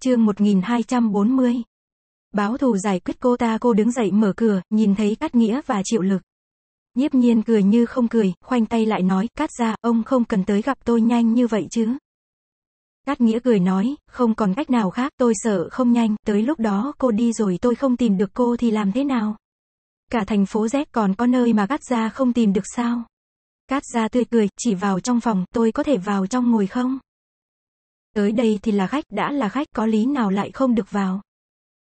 chương 1240. Báo thù giải quyết cô ta cô đứng dậy mở cửa, nhìn thấy Cát Nghĩa và Triệu Lực. Nhiếp nhiên cười như không cười, khoanh tay lại nói, Cát ra, ông không cần tới gặp tôi nhanh như vậy chứ. Cát Nghĩa cười nói, không còn cách nào khác, tôi sợ không nhanh, tới lúc đó cô đi rồi tôi không tìm được cô thì làm thế nào? Cả thành phố Z còn có nơi mà Cát ra không tìm được sao? Cát ra tươi cười, chỉ vào trong phòng, tôi có thể vào trong ngồi không? Tới đây thì là khách, đã là khách có lý nào lại không được vào.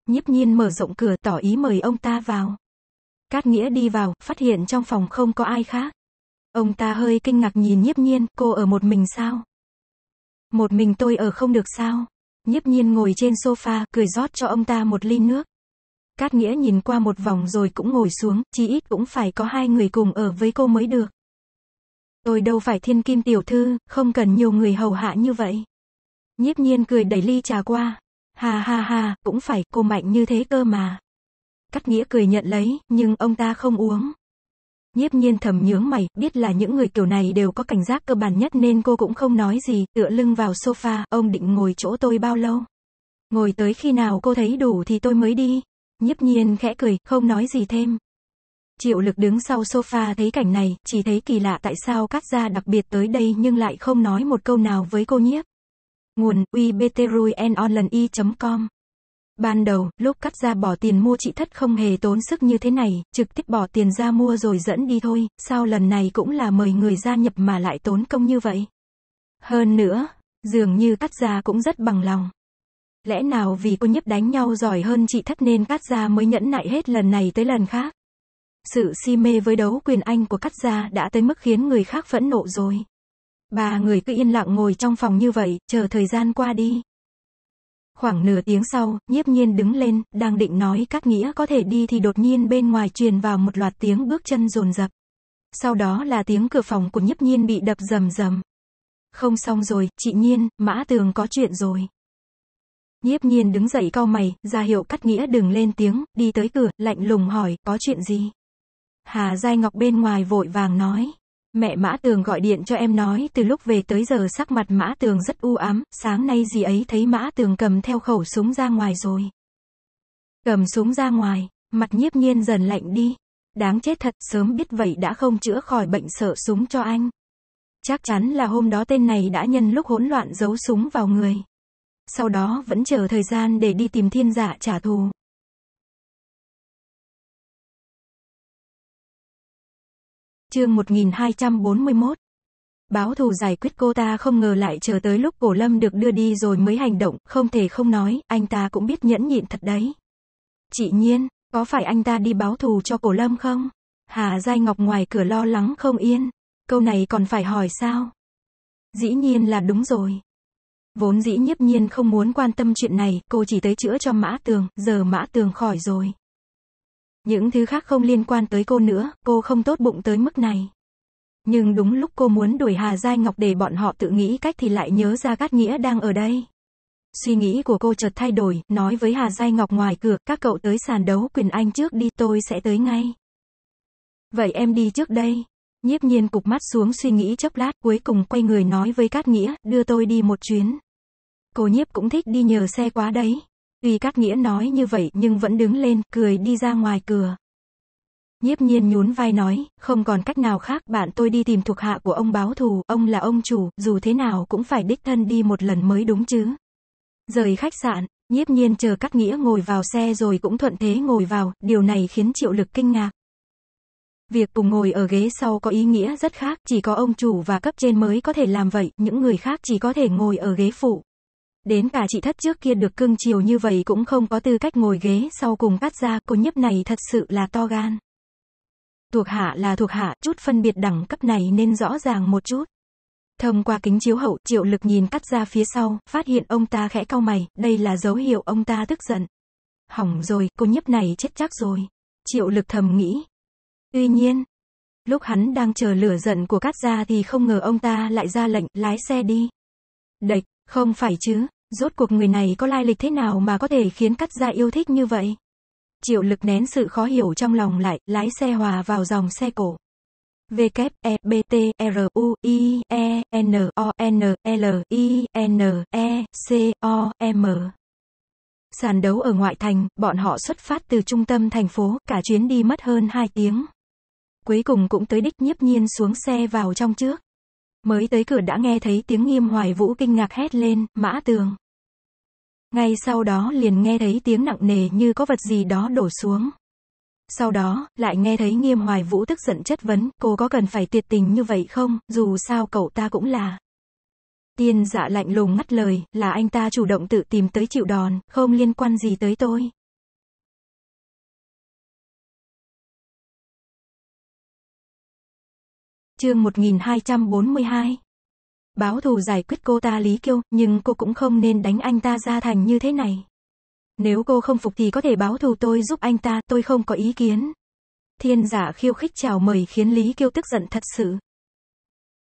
Nhiếp nhiên mở rộng cửa tỏ ý mời ông ta vào. Cát nghĩa đi vào, phát hiện trong phòng không có ai khác. Ông ta hơi kinh ngạc nhìn nhiếp nhiên, cô ở một mình sao? Một mình tôi ở không được sao? Nhiếp nhiên ngồi trên sofa, cười rót cho ông ta một ly nước. Cát nghĩa nhìn qua một vòng rồi cũng ngồi xuống, chỉ ít cũng phải có hai người cùng ở với cô mới được. Tôi đâu phải thiên kim tiểu thư, không cần nhiều người hầu hạ như vậy. Nhiếp nhiên cười đẩy ly trà qua. Hà hà hà, cũng phải, cô mạnh như thế cơ mà. Cắt nghĩa cười nhận lấy, nhưng ông ta không uống. Nhiếp nhiên thầm nhướng mày, biết là những người kiểu này đều có cảnh giác cơ bản nhất nên cô cũng không nói gì, tựa lưng vào sofa, ông định ngồi chỗ tôi bao lâu. Ngồi tới khi nào cô thấy đủ thì tôi mới đi. Nhiếp nhiên khẽ cười, không nói gì thêm. Triệu lực đứng sau sofa thấy cảnh này, chỉ thấy kỳ lạ tại sao cắt ra đặc biệt tới đây nhưng lại không nói một câu nào với cô nhiếp. Nguồn uibterui com Ban đầu, lúc cắt ra bỏ tiền mua chị thất không hề tốn sức như thế này, trực tiếp bỏ tiền ra mua rồi dẫn đi thôi, sao lần này cũng là mời người gia nhập mà lại tốn công như vậy. Hơn nữa, dường như cắt ra cũng rất bằng lòng. Lẽ nào vì cô nhấp đánh nhau giỏi hơn chị thất nên cắt ra mới nhẫn nại hết lần này tới lần khác. Sự si mê với đấu quyền Anh của cắt ra đã tới mức khiến người khác phẫn nộ rồi. Ba người cứ yên lặng ngồi trong phòng như vậy, chờ thời gian qua đi. Khoảng nửa tiếng sau, nhiếp nhiên đứng lên, đang định nói các nghĩa có thể đi thì đột nhiên bên ngoài truyền vào một loạt tiếng bước chân rồn rập. Sau đó là tiếng cửa phòng của nhiếp nhiên bị đập rầm rầm. Không xong rồi, chị nhiên, mã tường có chuyện rồi. Nhiếp nhiên đứng dậy cau mày, ra hiệu cắt nghĩa đừng lên tiếng, đi tới cửa, lạnh lùng hỏi, có chuyện gì? Hà Giai Ngọc bên ngoài vội vàng nói. Mẹ Mã Tường gọi điện cho em nói từ lúc về tới giờ sắc mặt Mã Tường rất u ám, sáng nay gì ấy thấy Mã Tường cầm theo khẩu súng ra ngoài rồi. Cầm súng ra ngoài, mặt nhiếp nhiên dần lạnh đi. Đáng chết thật, sớm biết vậy đã không chữa khỏi bệnh sợ súng cho anh. Chắc chắn là hôm đó tên này đã nhân lúc hỗn loạn giấu súng vào người. Sau đó vẫn chờ thời gian để đi tìm thiên giả trả thù. chương 1241. Báo thù giải quyết cô ta không ngờ lại chờ tới lúc cổ lâm được đưa đi rồi mới hành động, không thể không nói, anh ta cũng biết nhẫn nhịn thật đấy. Chị nhiên, có phải anh ta đi báo thù cho cổ lâm không? Hà Giai Ngọc ngoài cửa lo lắng không yên. Câu này còn phải hỏi sao? Dĩ nhiên là đúng rồi. Vốn dĩ nhiếp nhiên không muốn quan tâm chuyện này, cô chỉ tới chữa cho mã tường, giờ mã tường khỏi rồi. Những thứ khác không liên quan tới cô nữa, cô không tốt bụng tới mức này. Nhưng đúng lúc cô muốn đuổi Hà Giai Ngọc để bọn họ tự nghĩ cách thì lại nhớ ra Cát Nghĩa đang ở đây. Suy nghĩ của cô chợt thay đổi, nói với Hà Giai Ngọc ngoài cửa, các cậu tới sàn đấu quyền anh trước đi, tôi sẽ tới ngay. Vậy em đi trước đây. Nhiếp nhiên cục mắt xuống suy nghĩ chốc lát, cuối cùng quay người nói với Cát Nghĩa, đưa tôi đi một chuyến. Cô nhiếp cũng thích đi nhờ xe quá đấy. Tuy Cát nghĩa nói như vậy nhưng vẫn đứng lên, cười đi ra ngoài cửa. Nhiếp nhiên nhún vai nói, không còn cách nào khác, bạn tôi đi tìm thuộc hạ của ông báo thù, ông là ông chủ, dù thế nào cũng phải đích thân đi một lần mới đúng chứ. Rời khách sạn, nhiếp nhiên chờ Cát nghĩa ngồi vào xe rồi cũng thuận thế ngồi vào, điều này khiến triệu lực kinh ngạc. Việc cùng ngồi ở ghế sau có ý nghĩa rất khác, chỉ có ông chủ và cấp trên mới có thể làm vậy, những người khác chỉ có thể ngồi ở ghế phụ. Đến cả chị thất trước kia được cưng chiều như vậy cũng không có tư cách ngồi ghế sau cùng cắt ra, cô nhiếp này thật sự là to gan. Thuộc hạ là thuộc hạ, chút phân biệt đẳng cấp này nên rõ ràng một chút. Thông qua kính chiếu hậu, triệu lực nhìn cắt ra phía sau, phát hiện ông ta khẽ cau mày, đây là dấu hiệu ông ta tức giận. Hỏng rồi, cô nhiếp này chết chắc rồi. Triệu lực thầm nghĩ. Tuy nhiên, lúc hắn đang chờ lửa giận của cắt ra thì không ngờ ông ta lại ra lệnh, lái xe đi. Địch, không phải chứ, Rốt cuộc người này có lai lịch thế nào mà có thể khiến cắt ra yêu thích như vậy? Triệu lực nén sự khó hiểu trong lòng lại, lái xe hòa vào dòng xe cổ. V kép E B T R U I E N O N L I N E C O M. Sàn đấu ở ngoại thành, bọn họ xuất phát từ trung tâm thành phố, cả chuyến đi mất hơn 2 tiếng. Cuối cùng cũng tới đích nhiếp nhiên xuống xe vào trong trước. Mới tới cửa đã nghe thấy tiếng nghiêm hoài vũ kinh ngạc hét lên, mã tường. Ngay sau đó liền nghe thấy tiếng nặng nề như có vật gì đó đổ xuống. Sau đó, lại nghe thấy nghiêm hoài vũ tức giận chất vấn, cô có cần phải tuyệt tình như vậy không, dù sao cậu ta cũng là. Tiên dạ lạnh lùng ngắt lời, là anh ta chủ động tự tìm tới chịu đòn, không liên quan gì tới tôi. Chương 1242 Báo thù giải quyết cô ta Lý Kiêu, nhưng cô cũng không nên đánh anh ta ra thành như thế này. Nếu cô không phục thì có thể báo thù tôi giúp anh ta, tôi không có ý kiến. Thiên giả khiêu khích chào mời khiến Lý Kiêu tức giận thật sự.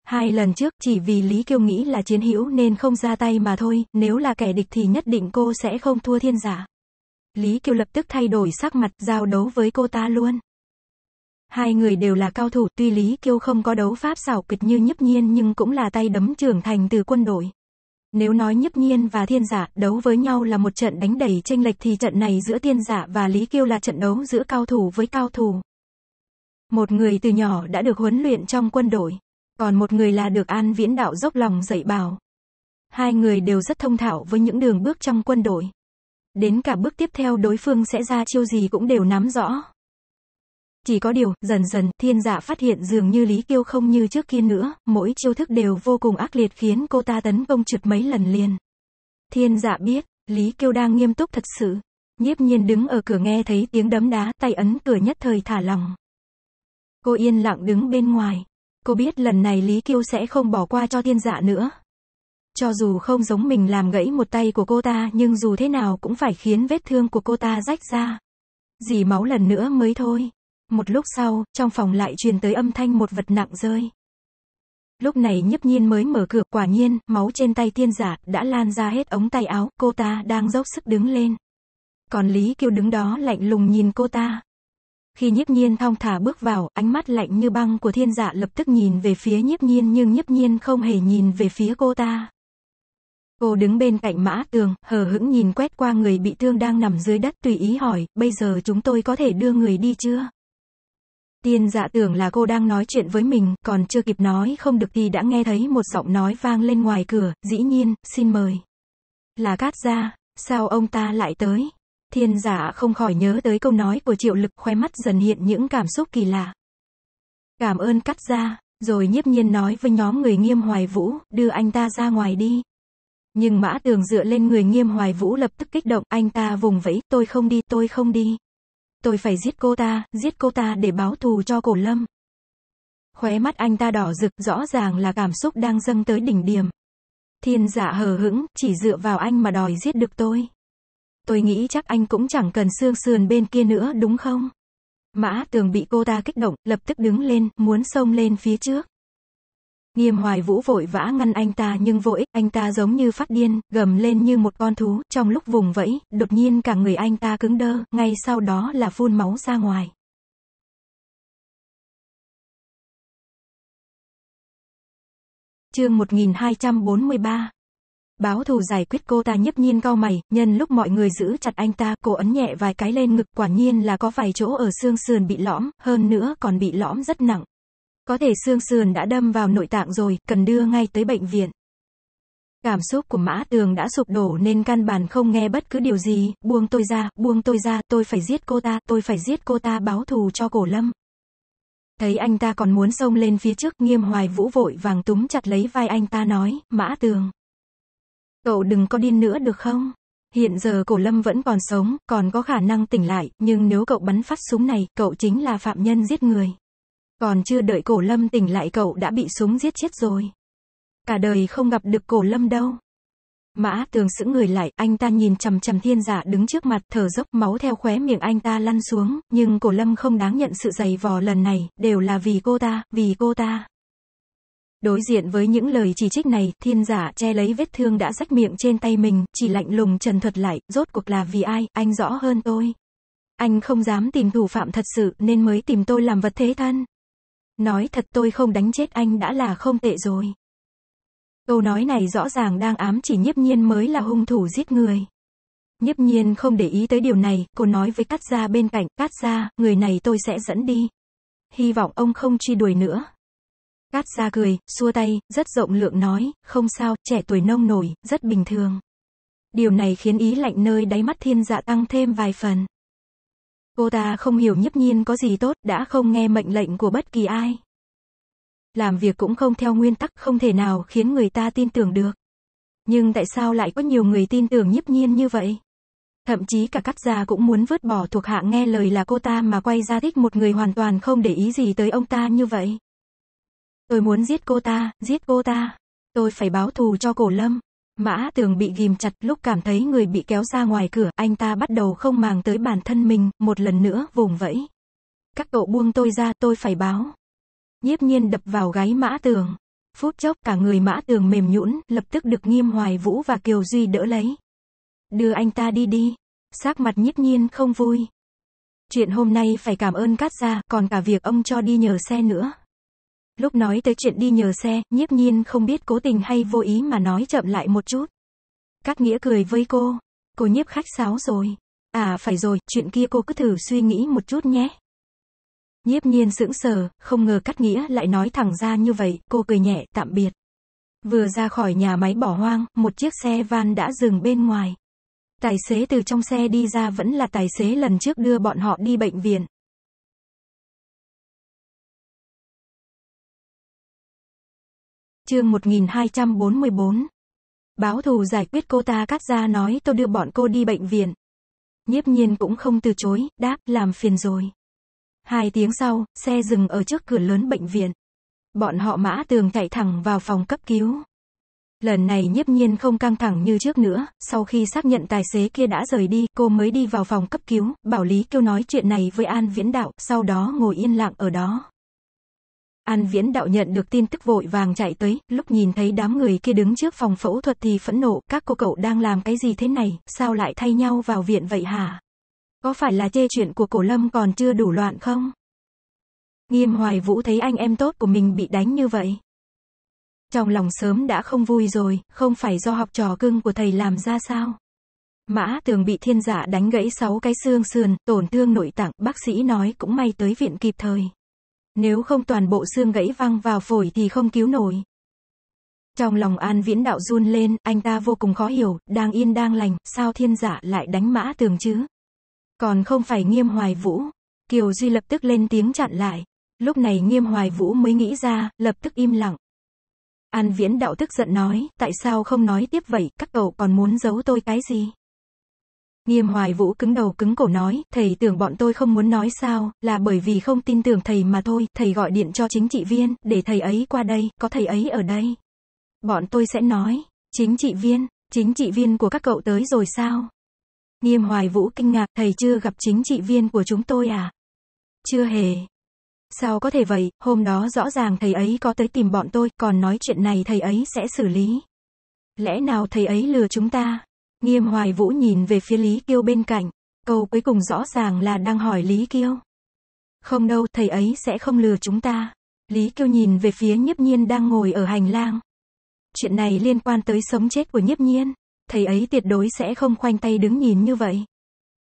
Hai lần trước, chỉ vì Lý Kiêu nghĩ là chiến hữu nên không ra tay mà thôi, nếu là kẻ địch thì nhất định cô sẽ không thua thiên giả. Lý kiêu lập tức thay đổi sắc mặt, giao đấu với cô ta luôn. Hai người đều là cao thủ, tuy Lý Kiêu không có đấu pháp xảo kịch như Nhấp Nhiên nhưng cũng là tay đấm trưởng thành từ quân đội. Nếu nói Nhấp Nhiên và Thiên Giả đấu với nhau là một trận đánh đẩy tranh lệch thì trận này giữa Thiên Giả và Lý Kiêu là trận đấu giữa cao thủ với cao thủ. Một người từ nhỏ đã được huấn luyện trong quân đội, còn một người là được An Viễn Đạo dốc lòng dạy bảo. Hai người đều rất thông thạo với những đường bước trong quân đội. Đến cả bước tiếp theo đối phương sẽ ra chiêu gì cũng đều nắm rõ. Chỉ có điều, dần dần, thiên dạ phát hiện dường như Lý Kiêu không như trước kia nữa, mỗi chiêu thức đều vô cùng ác liệt khiến cô ta tấn công trượt mấy lần liền. Thiên dạ biết, Lý Kiêu đang nghiêm túc thật sự. Nhiếp nhiên đứng ở cửa nghe thấy tiếng đấm đá, tay ấn cửa nhất thời thả lòng. Cô yên lặng đứng bên ngoài. Cô biết lần này Lý Kiêu sẽ không bỏ qua cho thiên dạ nữa. Cho dù không giống mình làm gãy một tay của cô ta nhưng dù thế nào cũng phải khiến vết thương của cô ta rách ra. Dì máu lần nữa mới thôi. Một lúc sau, trong phòng lại truyền tới âm thanh một vật nặng rơi. Lúc này nhấp nhiên mới mở cửa, quả nhiên, máu trên tay tiên giả, đã lan ra hết ống tay áo, cô ta đang dốc sức đứng lên. Còn Lý Kiều đứng đó lạnh lùng nhìn cô ta. Khi nhiếp nhiên thong thả bước vào, ánh mắt lạnh như băng của thiên giả lập tức nhìn về phía nhiếp nhiên nhưng nhiếp nhiên không hề nhìn về phía cô ta. Cô đứng bên cạnh mã tường, hờ hững nhìn quét qua người bị thương đang nằm dưới đất tùy ý hỏi, bây giờ chúng tôi có thể đưa người đi chưa? Tiên dạ tưởng là cô đang nói chuyện với mình, còn chưa kịp nói không được thì đã nghe thấy một giọng nói vang lên ngoài cửa, dĩ nhiên, xin mời. Là cát gia, sao ông ta lại tới? Thiên giả dạ không khỏi nhớ tới câu nói của triệu lực khoe mắt dần hiện những cảm xúc kỳ lạ. Cảm ơn cắt ra, rồi nhiếp nhiên nói với nhóm người nghiêm hoài vũ, đưa anh ta ra ngoài đi. Nhưng mã tường dựa lên người nghiêm hoài vũ lập tức kích động, anh ta vùng vẫy, tôi không đi, tôi không đi. Tôi phải giết cô ta, giết cô ta để báo thù cho cổ lâm. Khóe mắt anh ta đỏ rực, rõ ràng là cảm xúc đang dâng tới đỉnh điểm. Thiên giả hờ hững, chỉ dựa vào anh mà đòi giết được tôi. Tôi nghĩ chắc anh cũng chẳng cần xương sườn bên kia nữa đúng không? Mã tường bị cô ta kích động, lập tức đứng lên, muốn xông lên phía trước. Nghiêm hoài vũ vội vã ngăn anh ta nhưng vô ích, anh ta giống như phát điên, gầm lên như một con thú, trong lúc vùng vẫy, đột nhiên cả người anh ta cứng đơ, ngay sau đó là phun máu ra ngoài. Chương 1243 Báo thù giải quyết cô ta nhấp nhiên cau mày, nhân lúc mọi người giữ chặt anh ta, cô ấn nhẹ vài cái lên ngực, quả nhiên là có vài chỗ ở xương sườn bị lõm, hơn nữa còn bị lõm rất nặng. Có thể xương sườn đã đâm vào nội tạng rồi, cần đưa ngay tới bệnh viện. Cảm xúc của mã tường đã sụp đổ nên căn bản không nghe bất cứ điều gì, buông tôi ra, buông tôi ra, tôi phải giết cô ta, tôi phải giết cô ta báo thù cho cổ lâm. Thấy anh ta còn muốn xông lên phía trước, nghiêm hoài vũ vội vàng túm chặt lấy vai anh ta nói, mã tường. Cậu đừng có điên nữa được không? Hiện giờ cổ lâm vẫn còn sống, còn có khả năng tỉnh lại, nhưng nếu cậu bắn phát súng này, cậu chính là phạm nhân giết người. Còn chưa đợi cổ lâm tỉnh lại cậu đã bị súng giết chết rồi. Cả đời không gặp được cổ lâm đâu. Mã tường sững người lại, anh ta nhìn chằm chằm thiên giả đứng trước mặt, thở dốc máu theo khóe miệng anh ta lăn xuống, nhưng cổ lâm không đáng nhận sự giày vò lần này, đều là vì cô ta, vì cô ta. Đối diện với những lời chỉ trích này, thiên giả che lấy vết thương đã rách miệng trên tay mình, chỉ lạnh lùng trần thuật lại, rốt cuộc là vì ai, anh rõ hơn tôi. Anh không dám tìm thủ phạm thật sự, nên mới tìm tôi làm vật thế thân. Nói thật tôi không đánh chết anh đã là không tệ rồi. Câu nói này rõ ràng đang ám chỉ nhiếp nhiên mới là hung thủ giết người. Nhiếp nhiên không để ý tới điều này, cô nói với Cát Gia bên cạnh, Cát Gia, người này tôi sẽ dẫn đi. Hy vọng ông không truy đuổi nữa. Cát Gia cười, xua tay, rất rộng lượng nói, không sao, trẻ tuổi nông nổi, rất bình thường. Điều này khiến ý lạnh nơi đáy mắt thiên dạ tăng thêm vài phần. Cô ta không hiểu nhấp nhiên có gì tốt, đã không nghe mệnh lệnh của bất kỳ ai. Làm việc cũng không theo nguyên tắc không thể nào khiến người ta tin tưởng được. Nhưng tại sao lại có nhiều người tin tưởng nhấp nhiên như vậy? Thậm chí cả cắt gia cũng muốn vứt bỏ thuộc hạ nghe lời là cô ta mà quay ra thích một người hoàn toàn không để ý gì tới ông ta như vậy. Tôi muốn giết cô ta, giết cô ta. Tôi phải báo thù cho cổ lâm. Mã tường bị ghim chặt lúc cảm thấy người bị kéo ra ngoài cửa, anh ta bắt đầu không màng tới bản thân mình, một lần nữa vùng vẫy. Các cậu buông tôi ra, tôi phải báo. Nhiếp nhiên đập vào gáy mã tường. Phút chốc cả người mã tường mềm nhũn, lập tức được nghiêm hoài vũ và kiều duy đỡ lấy. Đưa anh ta đi đi. Sắc mặt nhiếp nhiên không vui. Chuyện hôm nay phải cảm ơn cát gia, còn cả việc ông cho đi nhờ xe nữa. Lúc nói tới chuyện đi nhờ xe, nhiếp nhiên không biết cố tình hay vô ý mà nói chậm lại một chút. Các nghĩa cười với cô. Cô nhiếp khách sáo rồi. À phải rồi, chuyện kia cô cứ thử suy nghĩ một chút nhé. Nhiếp nhiên sững sờ, không ngờ cắt nghĩa lại nói thẳng ra như vậy, cô cười nhẹ, tạm biệt. Vừa ra khỏi nhà máy bỏ hoang, một chiếc xe van đã dừng bên ngoài. Tài xế từ trong xe đi ra vẫn là tài xế lần trước đưa bọn họ đi bệnh viện. Chương 1244. Báo thù giải quyết cô ta cắt ra nói tôi đưa bọn cô đi bệnh viện. Nhiếp nhiên cũng không từ chối, đáp, làm phiền rồi. Hai tiếng sau, xe dừng ở trước cửa lớn bệnh viện. Bọn họ mã tường chạy thẳng vào phòng cấp cứu. Lần này nhiếp nhiên không căng thẳng như trước nữa, sau khi xác nhận tài xế kia đã rời đi, cô mới đi vào phòng cấp cứu, bảo Lý kêu nói chuyện này với An Viễn Đạo, sau đó ngồi yên lặng ở đó. An Viễn Đạo nhận được tin tức vội vàng chạy tới, lúc nhìn thấy đám người kia đứng trước phòng phẫu thuật thì phẫn nộ, các cô cậu đang làm cái gì thế này, sao lại thay nhau vào viện vậy hả? Có phải là chê chuyện của cổ lâm còn chưa đủ loạn không? Nghiêm Hoài Vũ thấy anh em tốt của mình bị đánh như vậy. Trong lòng sớm đã không vui rồi, không phải do học trò cưng của thầy làm ra sao? Mã tường bị thiên giả dạ đánh gãy 6 cái xương sườn, tổn thương nội tạng, bác sĩ nói cũng may tới viện kịp thời. Nếu không toàn bộ xương gãy văng vào phổi thì không cứu nổi. Trong lòng An Viễn Đạo run lên, anh ta vô cùng khó hiểu, đang yên đang lành, sao thiên giả lại đánh mã tường chứ? Còn không phải nghiêm hoài vũ. Kiều Duy lập tức lên tiếng chặn lại. Lúc này nghiêm hoài vũ mới nghĩ ra, lập tức im lặng. An Viễn Đạo tức giận nói, tại sao không nói tiếp vậy, các cậu còn muốn giấu tôi cái gì? Nghiêm hoài vũ cứng đầu cứng cổ nói, thầy tưởng bọn tôi không muốn nói sao, là bởi vì không tin tưởng thầy mà thôi, thầy gọi điện cho chính trị viên, để thầy ấy qua đây, có thầy ấy ở đây. Bọn tôi sẽ nói, chính trị viên, chính trị viên của các cậu tới rồi sao? Nghiêm hoài vũ kinh ngạc, thầy chưa gặp chính trị viên của chúng tôi à? Chưa hề. Sao có thể vậy, hôm đó rõ ràng thầy ấy có tới tìm bọn tôi, còn nói chuyện này thầy ấy sẽ xử lý. Lẽ nào thầy ấy lừa chúng ta? Nghiêm Hoài Vũ nhìn về phía Lý Kiêu bên cạnh, câu cuối cùng rõ ràng là đang hỏi Lý Kiêu. Không đâu, thầy ấy sẽ không lừa chúng ta. Lý Kiêu nhìn về phía nhiếp nhiên đang ngồi ở hành lang. Chuyện này liên quan tới sống chết của nhiếp nhiên. Thầy ấy tuyệt đối sẽ không khoanh tay đứng nhìn như vậy.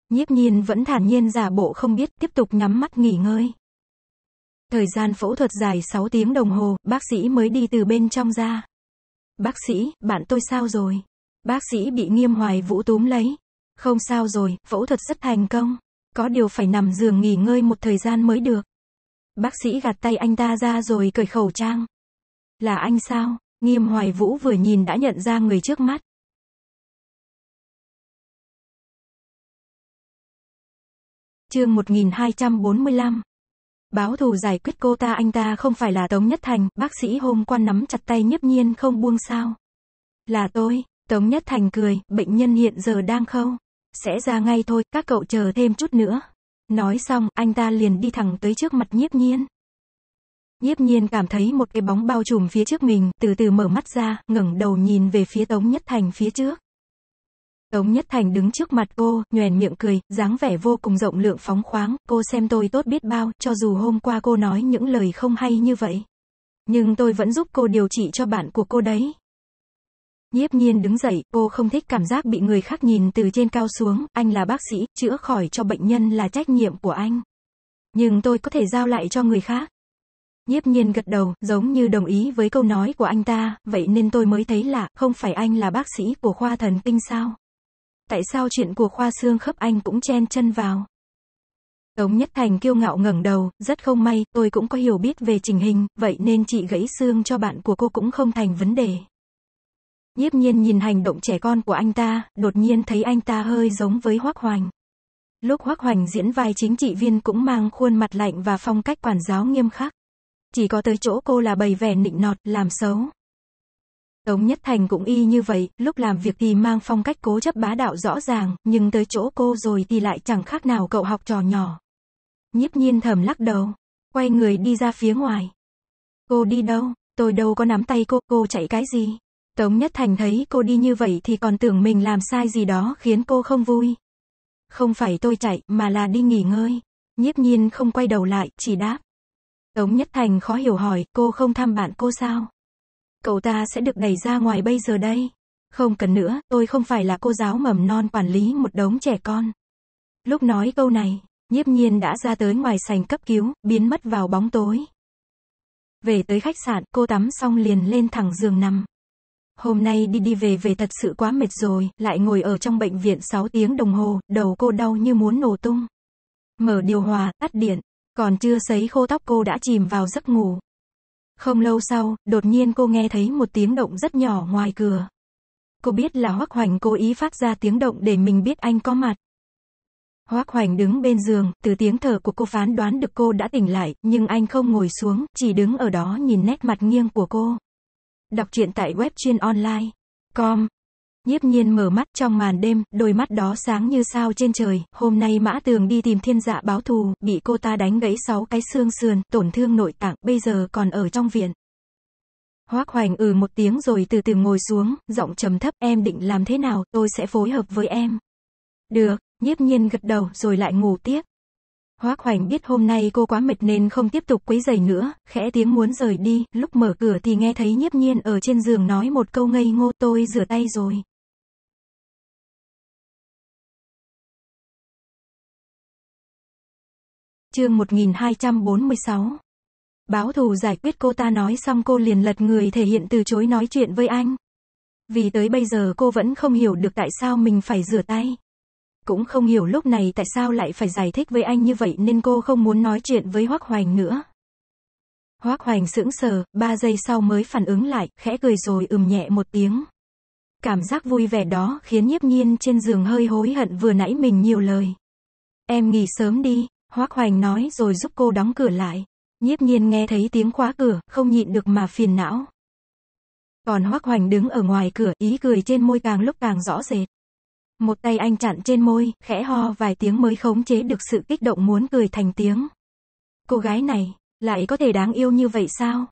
Nhiếp nhiên vẫn thản nhiên giả bộ không biết, tiếp tục nhắm mắt nghỉ ngơi. Thời gian phẫu thuật dài 6 tiếng đồng hồ, bác sĩ mới đi từ bên trong ra. Bác sĩ, bạn tôi sao rồi? Bác sĩ bị nghiêm hoài vũ túm lấy. Không sao rồi, phẫu thuật rất thành công. Có điều phải nằm giường nghỉ ngơi một thời gian mới được. Bác sĩ gạt tay anh ta ra rồi cởi khẩu trang. Là anh sao? Nghiêm hoài vũ vừa nhìn đã nhận ra người trước mắt. chương 1245 Báo thù giải quyết cô ta anh ta không phải là Tống Nhất Thành, bác sĩ hôm qua nắm chặt tay nhấp nhiên không buông sao. Là tôi, Tống Nhất Thành cười, bệnh nhân hiện giờ đang khâu. Sẽ ra ngay thôi, các cậu chờ thêm chút nữa. Nói xong, anh ta liền đi thẳng tới trước mặt nhiếp nhiên. Nhiếp nhiên cảm thấy một cái bóng bao trùm phía trước mình, từ từ mở mắt ra, ngẩng đầu nhìn về phía Tống Nhất Thành phía trước. Tống Nhất Thành đứng trước mặt cô, nhoèn miệng cười, dáng vẻ vô cùng rộng lượng phóng khoáng, cô xem tôi tốt biết bao, cho dù hôm qua cô nói những lời không hay như vậy. Nhưng tôi vẫn giúp cô điều trị cho bạn của cô đấy. Nhiếp nhiên đứng dậy, cô không thích cảm giác bị người khác nhìn từ trên cao xuống, anh là bác sĩ, chữa khỏi cho bệnh nhân là trách nhiệm của anh. Nhưng tôi có thể giao lại cho người khác. Nhiếp nhiên gật đầu, giống như đồng ý với câu nói của anh ta, vậy nên tôi mới thấy là không phải anh là bác sĩ của khoa thần kinh sao? Tại sao chuyện của khoa xương khớp anh cũng chen chân vào? Tống Nhất Thành kiêu ngạo ngẩng đầu, rất không may, tôi cũng có hiểu biết về trình hình, vậy nên chị gãy xương cho bạn của cô cũng không thành vấn đề. Nhiếp nhiên nhìn hành động trẻ con của anh ta, đột nhiên thấy anh ta hơi giống với Hoác Hoành. Lúc Hoác Hoành diễn vai chính trị viên cũng mang khuôn mặt lạnh và phong cách quản giáo nghiêm khắc. Chỉ có tới chỗ cô là bày vẻ nịnh nọt, làm xấu. Tống Nhất Thành cũng y như vậy, lúc làm việc thì mang phong cách cố chấp bá đạo rõ ràng, nhưng tới chỗ cô rồi thì lại chẳng khác nào cậu học trò nhỏ. Nhiếp nhiên thầm lắc đầu, quay người đi ra phía ngoài. Cô đi đâu, tôi đâu có nắm tay cô, cô chạy cái gì? Tống Nhất Thành thấy cô đi như vậy thì còn tưởng mình làm sai gì đó khiến cô không vui. Không phải tôi chạy, mà là đi nghỉ ngơi. Nhiếp nhiên không quay đầu lại, chỉ đáp. Tống Nhất Thành khó hiểu hỏi, cô không thăm bạn cô sao? Cậu ta sẽ được đẩy ra ngoài bây giờ đây. Không cần nữa, tôi không phải là cô giáo mầm non quản lý một đống trẻ con. Lúc nói câu này, nhiếp nhiên đã ra tới ngoài sành cấp cứu, biến mất vào bóng tối. Về tới khách sạn, cô tắm xong liền lên thẳng giường nằm. Hôm nay đi đi về về thật sự quá mệt rồi, lại ngồi ở trong bệnh viện 6 tiếng đồng hồ, đầu cô đau như muốn nổ tung. Mở điều hòa, tắt điện, còn chưa sấy khô tóc cô đã chìm vào giấc ngủ. Không lâu sau, đột nhiên cô nghe thấy một tiếng động rất nhỏ ngoài cửa. Cô biết là Hoắc Hoành cố ý phát ra tiếng động để mình biết anh có mặt. Hoắc Hoành đứng bên giường, từ tiếng thở của cô phán đoán được cô đã tỉnh lại, nhưng anh không ngồi xuống, chỉ đứng ở đó nhìn nét mặt nghiêng của cô. Đọc truyện tại web chuyên online. Com. Nhiếp nhiên mở mắt trong màn đêm, đôi mắt đó sáng như sao trên trời, hôm nay mã tường đi tìm thiên dạ báo thù, bị cô ta đánh gãy sáu cái xương sườn, tổn thương nội tạng, bây giờ còn ở trong viện. Hoác hoành ừ một tiếng rồi từ từ ngồi xuống, giọng trầm thấp, em định làm thế nào, tôi sẽ phối hợp với em. Được, nhiếp nhiên gật đầu rồi lại ngủ tiếp. Hoác Hoành biết hôm nay cô quá mệt nên không tiếp tục quấy giày nữa, khẽ tiếng muốn rời đi, lúc mở cửa thì nghe thấy nhiếp nhiên ở trên giường nói một câu ngây ngô tôi rửa tay rồi. chương 1246 Báo thù giải quyết cô ta nói xong cô liền lật người thể hiện từ chối nói chuyện với anh. Vì tới bây giờ cô vẫn không hiểu được tại sao mình phải rửa tay cũng không hiểu lúc này tại sao lại phải giải thích với anh như vậy nên cô không muốn nói chuyện với Hoác Hoành nữa. Hoác Hoành sững sờ, ba giây sau mới phản ứng lại, khẽ cười rồi ừm nhẹ một tiếng. Cảm giác vui vẻ đó khiến nhiếp nhiên trên giường hơi hối hận vừa nãy mình nhiều lời. Em nghỉ sớm đi, Hoác Hoành nói rồi giúp cô đóng cửa lại. Nhiếp nhiên nghe thấy tiếng khóa cửa, không nhịn được mà phiền não. Còn Hoác Hoành đứng ở ngoài cửa, ý cười trên môi càng lúc càng rõ rệt. Một tay anh chặn trên môi, khẽ ho vài tiếng mới khống chế được sự kích động muốn cười thành tiếng. Cô gái này, lại có thể đáng yêu như vậy sao?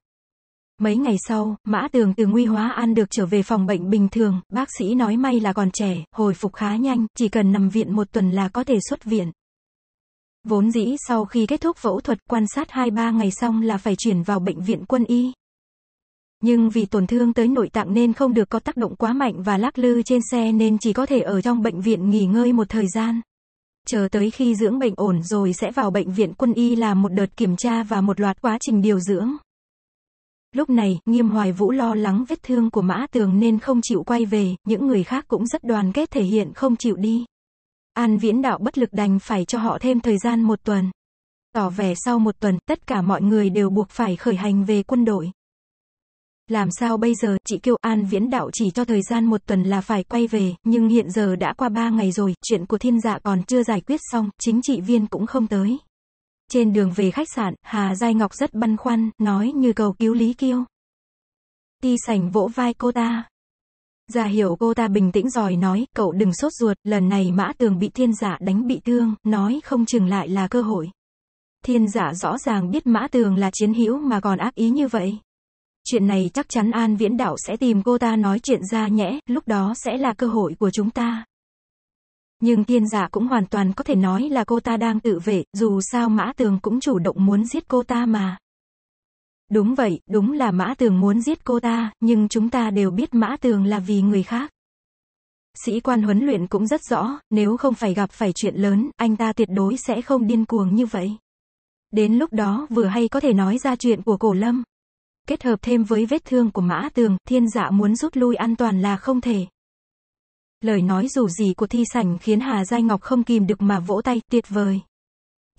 Mấy ngày sau, Mã Tường từ Nguy Hóa An được trở về phòng bệnh bình thường, bác sĩ nói may là còn trẻ, hồi phục khá nhanh, chỉ cần nằm viện một tuần là có thể xuất viện. Vốn dĩ sau khi kết thúc phẫu thuật quan sát 2-3 ngày xong là phải chuyển vào bệnh viện quân y nhưng vì tổn thương tới nội tạng nên không được có tác động quá mạnh và lắc lư trên xe nên chỉ có thể ở trong bệnh viện nghỉ ngơi một thời gian. Chờ tới khi dưỡng bệnh ổn rồi sẽ vào bệnh viện quân y làm một đợt kiểm tra và một loạt quá trình điều dưỡng. Lúc này, Nghiêm Hoài Vũ lo lắng vết thương của Mã Tường nên không chịu quay về, những người khác cũng rất đoàn kết thể hiện không chịu đi. An Viễn Đạo bất lực đành phải cho họ thêm thời gian một tuần. Tỏ vẻ sau một tuần, tất cả mọi người đều buộc phải khởi hành về quân đội. Làm sao bây giờ, chị kêu An Viễn Đạo chỉ cho thời gian một tuần là phải quay về, nhưng hiện giờ đã qua ba ngày rồi, chuyện của thiên dạ còn chưa giải quyết xong, chính trị viên cũng không tới. Trên đường về khách sạn, Hà Giai Ngọc rất băn khoăn, nói như cầu cứu Lý Kiêu. Ti sảnh vỗ vai cô ta. Già dạ hiểu cô ta bình tĩnh rồi nói, cậu đừng sốt ruột, lần này mã tường bị thiên giả dạ đánh bị thương, nói không chừng lại là cơ hội. Thiên giả dạ rõ ràng biết mã tường là chiến hữu mà còn ác ý như vậy. Chuyện này chắc chắn An Viễn Đạo sẽ tìm cô ta nói chuyện ra nhẽ, lúc đó sẽ là cơ hội của chúng ta. Nhưng thiên giả dạ cũng hoàn toàn có thể nói là cô ta đang tự vệ, dù sao Mã Tường cũng chủ động muốn giết cô ta mà. Đúng vậy, đúng là Mã Tường muốn giết cô ta, nhưng chúng ta đều biết Mã Tường là vì người khác. Sĩ quan huấn luyện cũng rất rõ, nếu không phải gặp phải chuyện lớn, anh ta tuyệt đối sẽ không điên cuồng như vậy. Đến lúc đó vừa hay có thể nói ra chuyện của cổ lâm kết hợp thêm với vết thương của mã tường, thiên dạ muốn rút lui an toàn là không thể. Lời nói dù gì của thi sảnh khiến Hà Giai Ngọc không kìm được mà vỗ tay, tuyệt vời.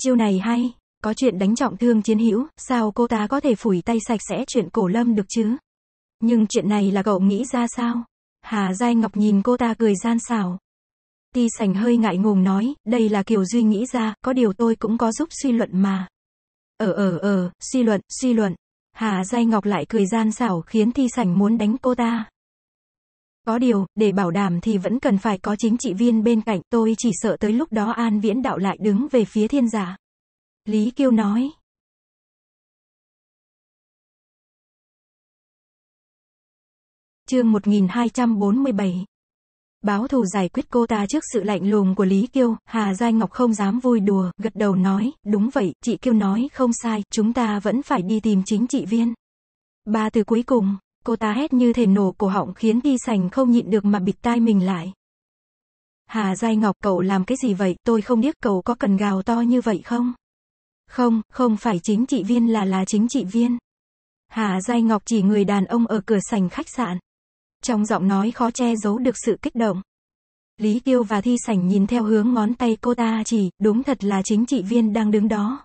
Chiêu này hay, có chuyện đánh trọng thương chiến hữu, sao cô ta có thể phủi tay sạch sẽ chuyện cổ lâm được chứ? Nhưng chuyện này là cậu nghĩ ra sao? Hà Giai Ngọc nhìn cô ta cười gian xảo. Ti sảnh hơi ngại ngùng nói, đây là kiểu Duy nghĩ ra, có điều tôi cũng có giúp suy luận mà. Ờ ờ ờ, suy luận, suy luận. Hà Giai Ngọc lại cười gian xảo khiến Thi Sảnh muốn đánh cô ta. Có điều, để bảo đảm thì vẫn cần phải có chính trị viên bên cạnh, tôi chỉ sợ tới lúc đó An Viễn Đạo lại đứng về phía thiên giả. Lý Kiêu nói. Chương 1247 báo thù giải quyết cô ta trước sự lạnh lùng của Lý Kiêu, Hà Giai Ngọc không dám vui đùa, gật đầu nói, đúng vậy, chị Kiêu nói không sai, chúng ta vẫn phải đi tìm chính trị viên. Ba từ cuối cùng, cô ta hét như thể nổ cổ họng khiến đi sành không nhịn được mà bịt tai mình lại. Hà Giai Ngọc cậu làm cái gì vậy, tôi không biết cậu có cần gào to như vậy không? Không, không phải chính trị viên là là chính trị viên. Hà Giai Ngọc chỉ người đàn ông ở cửa sành khách sạn. Trong giọng nói khó che giấu được sự kích động. Lý Tiêu và Thi Sảnh nhìn theo hướng ngón tay cô ta chỉ, đúng thật là chính trị viên đang đứng đó.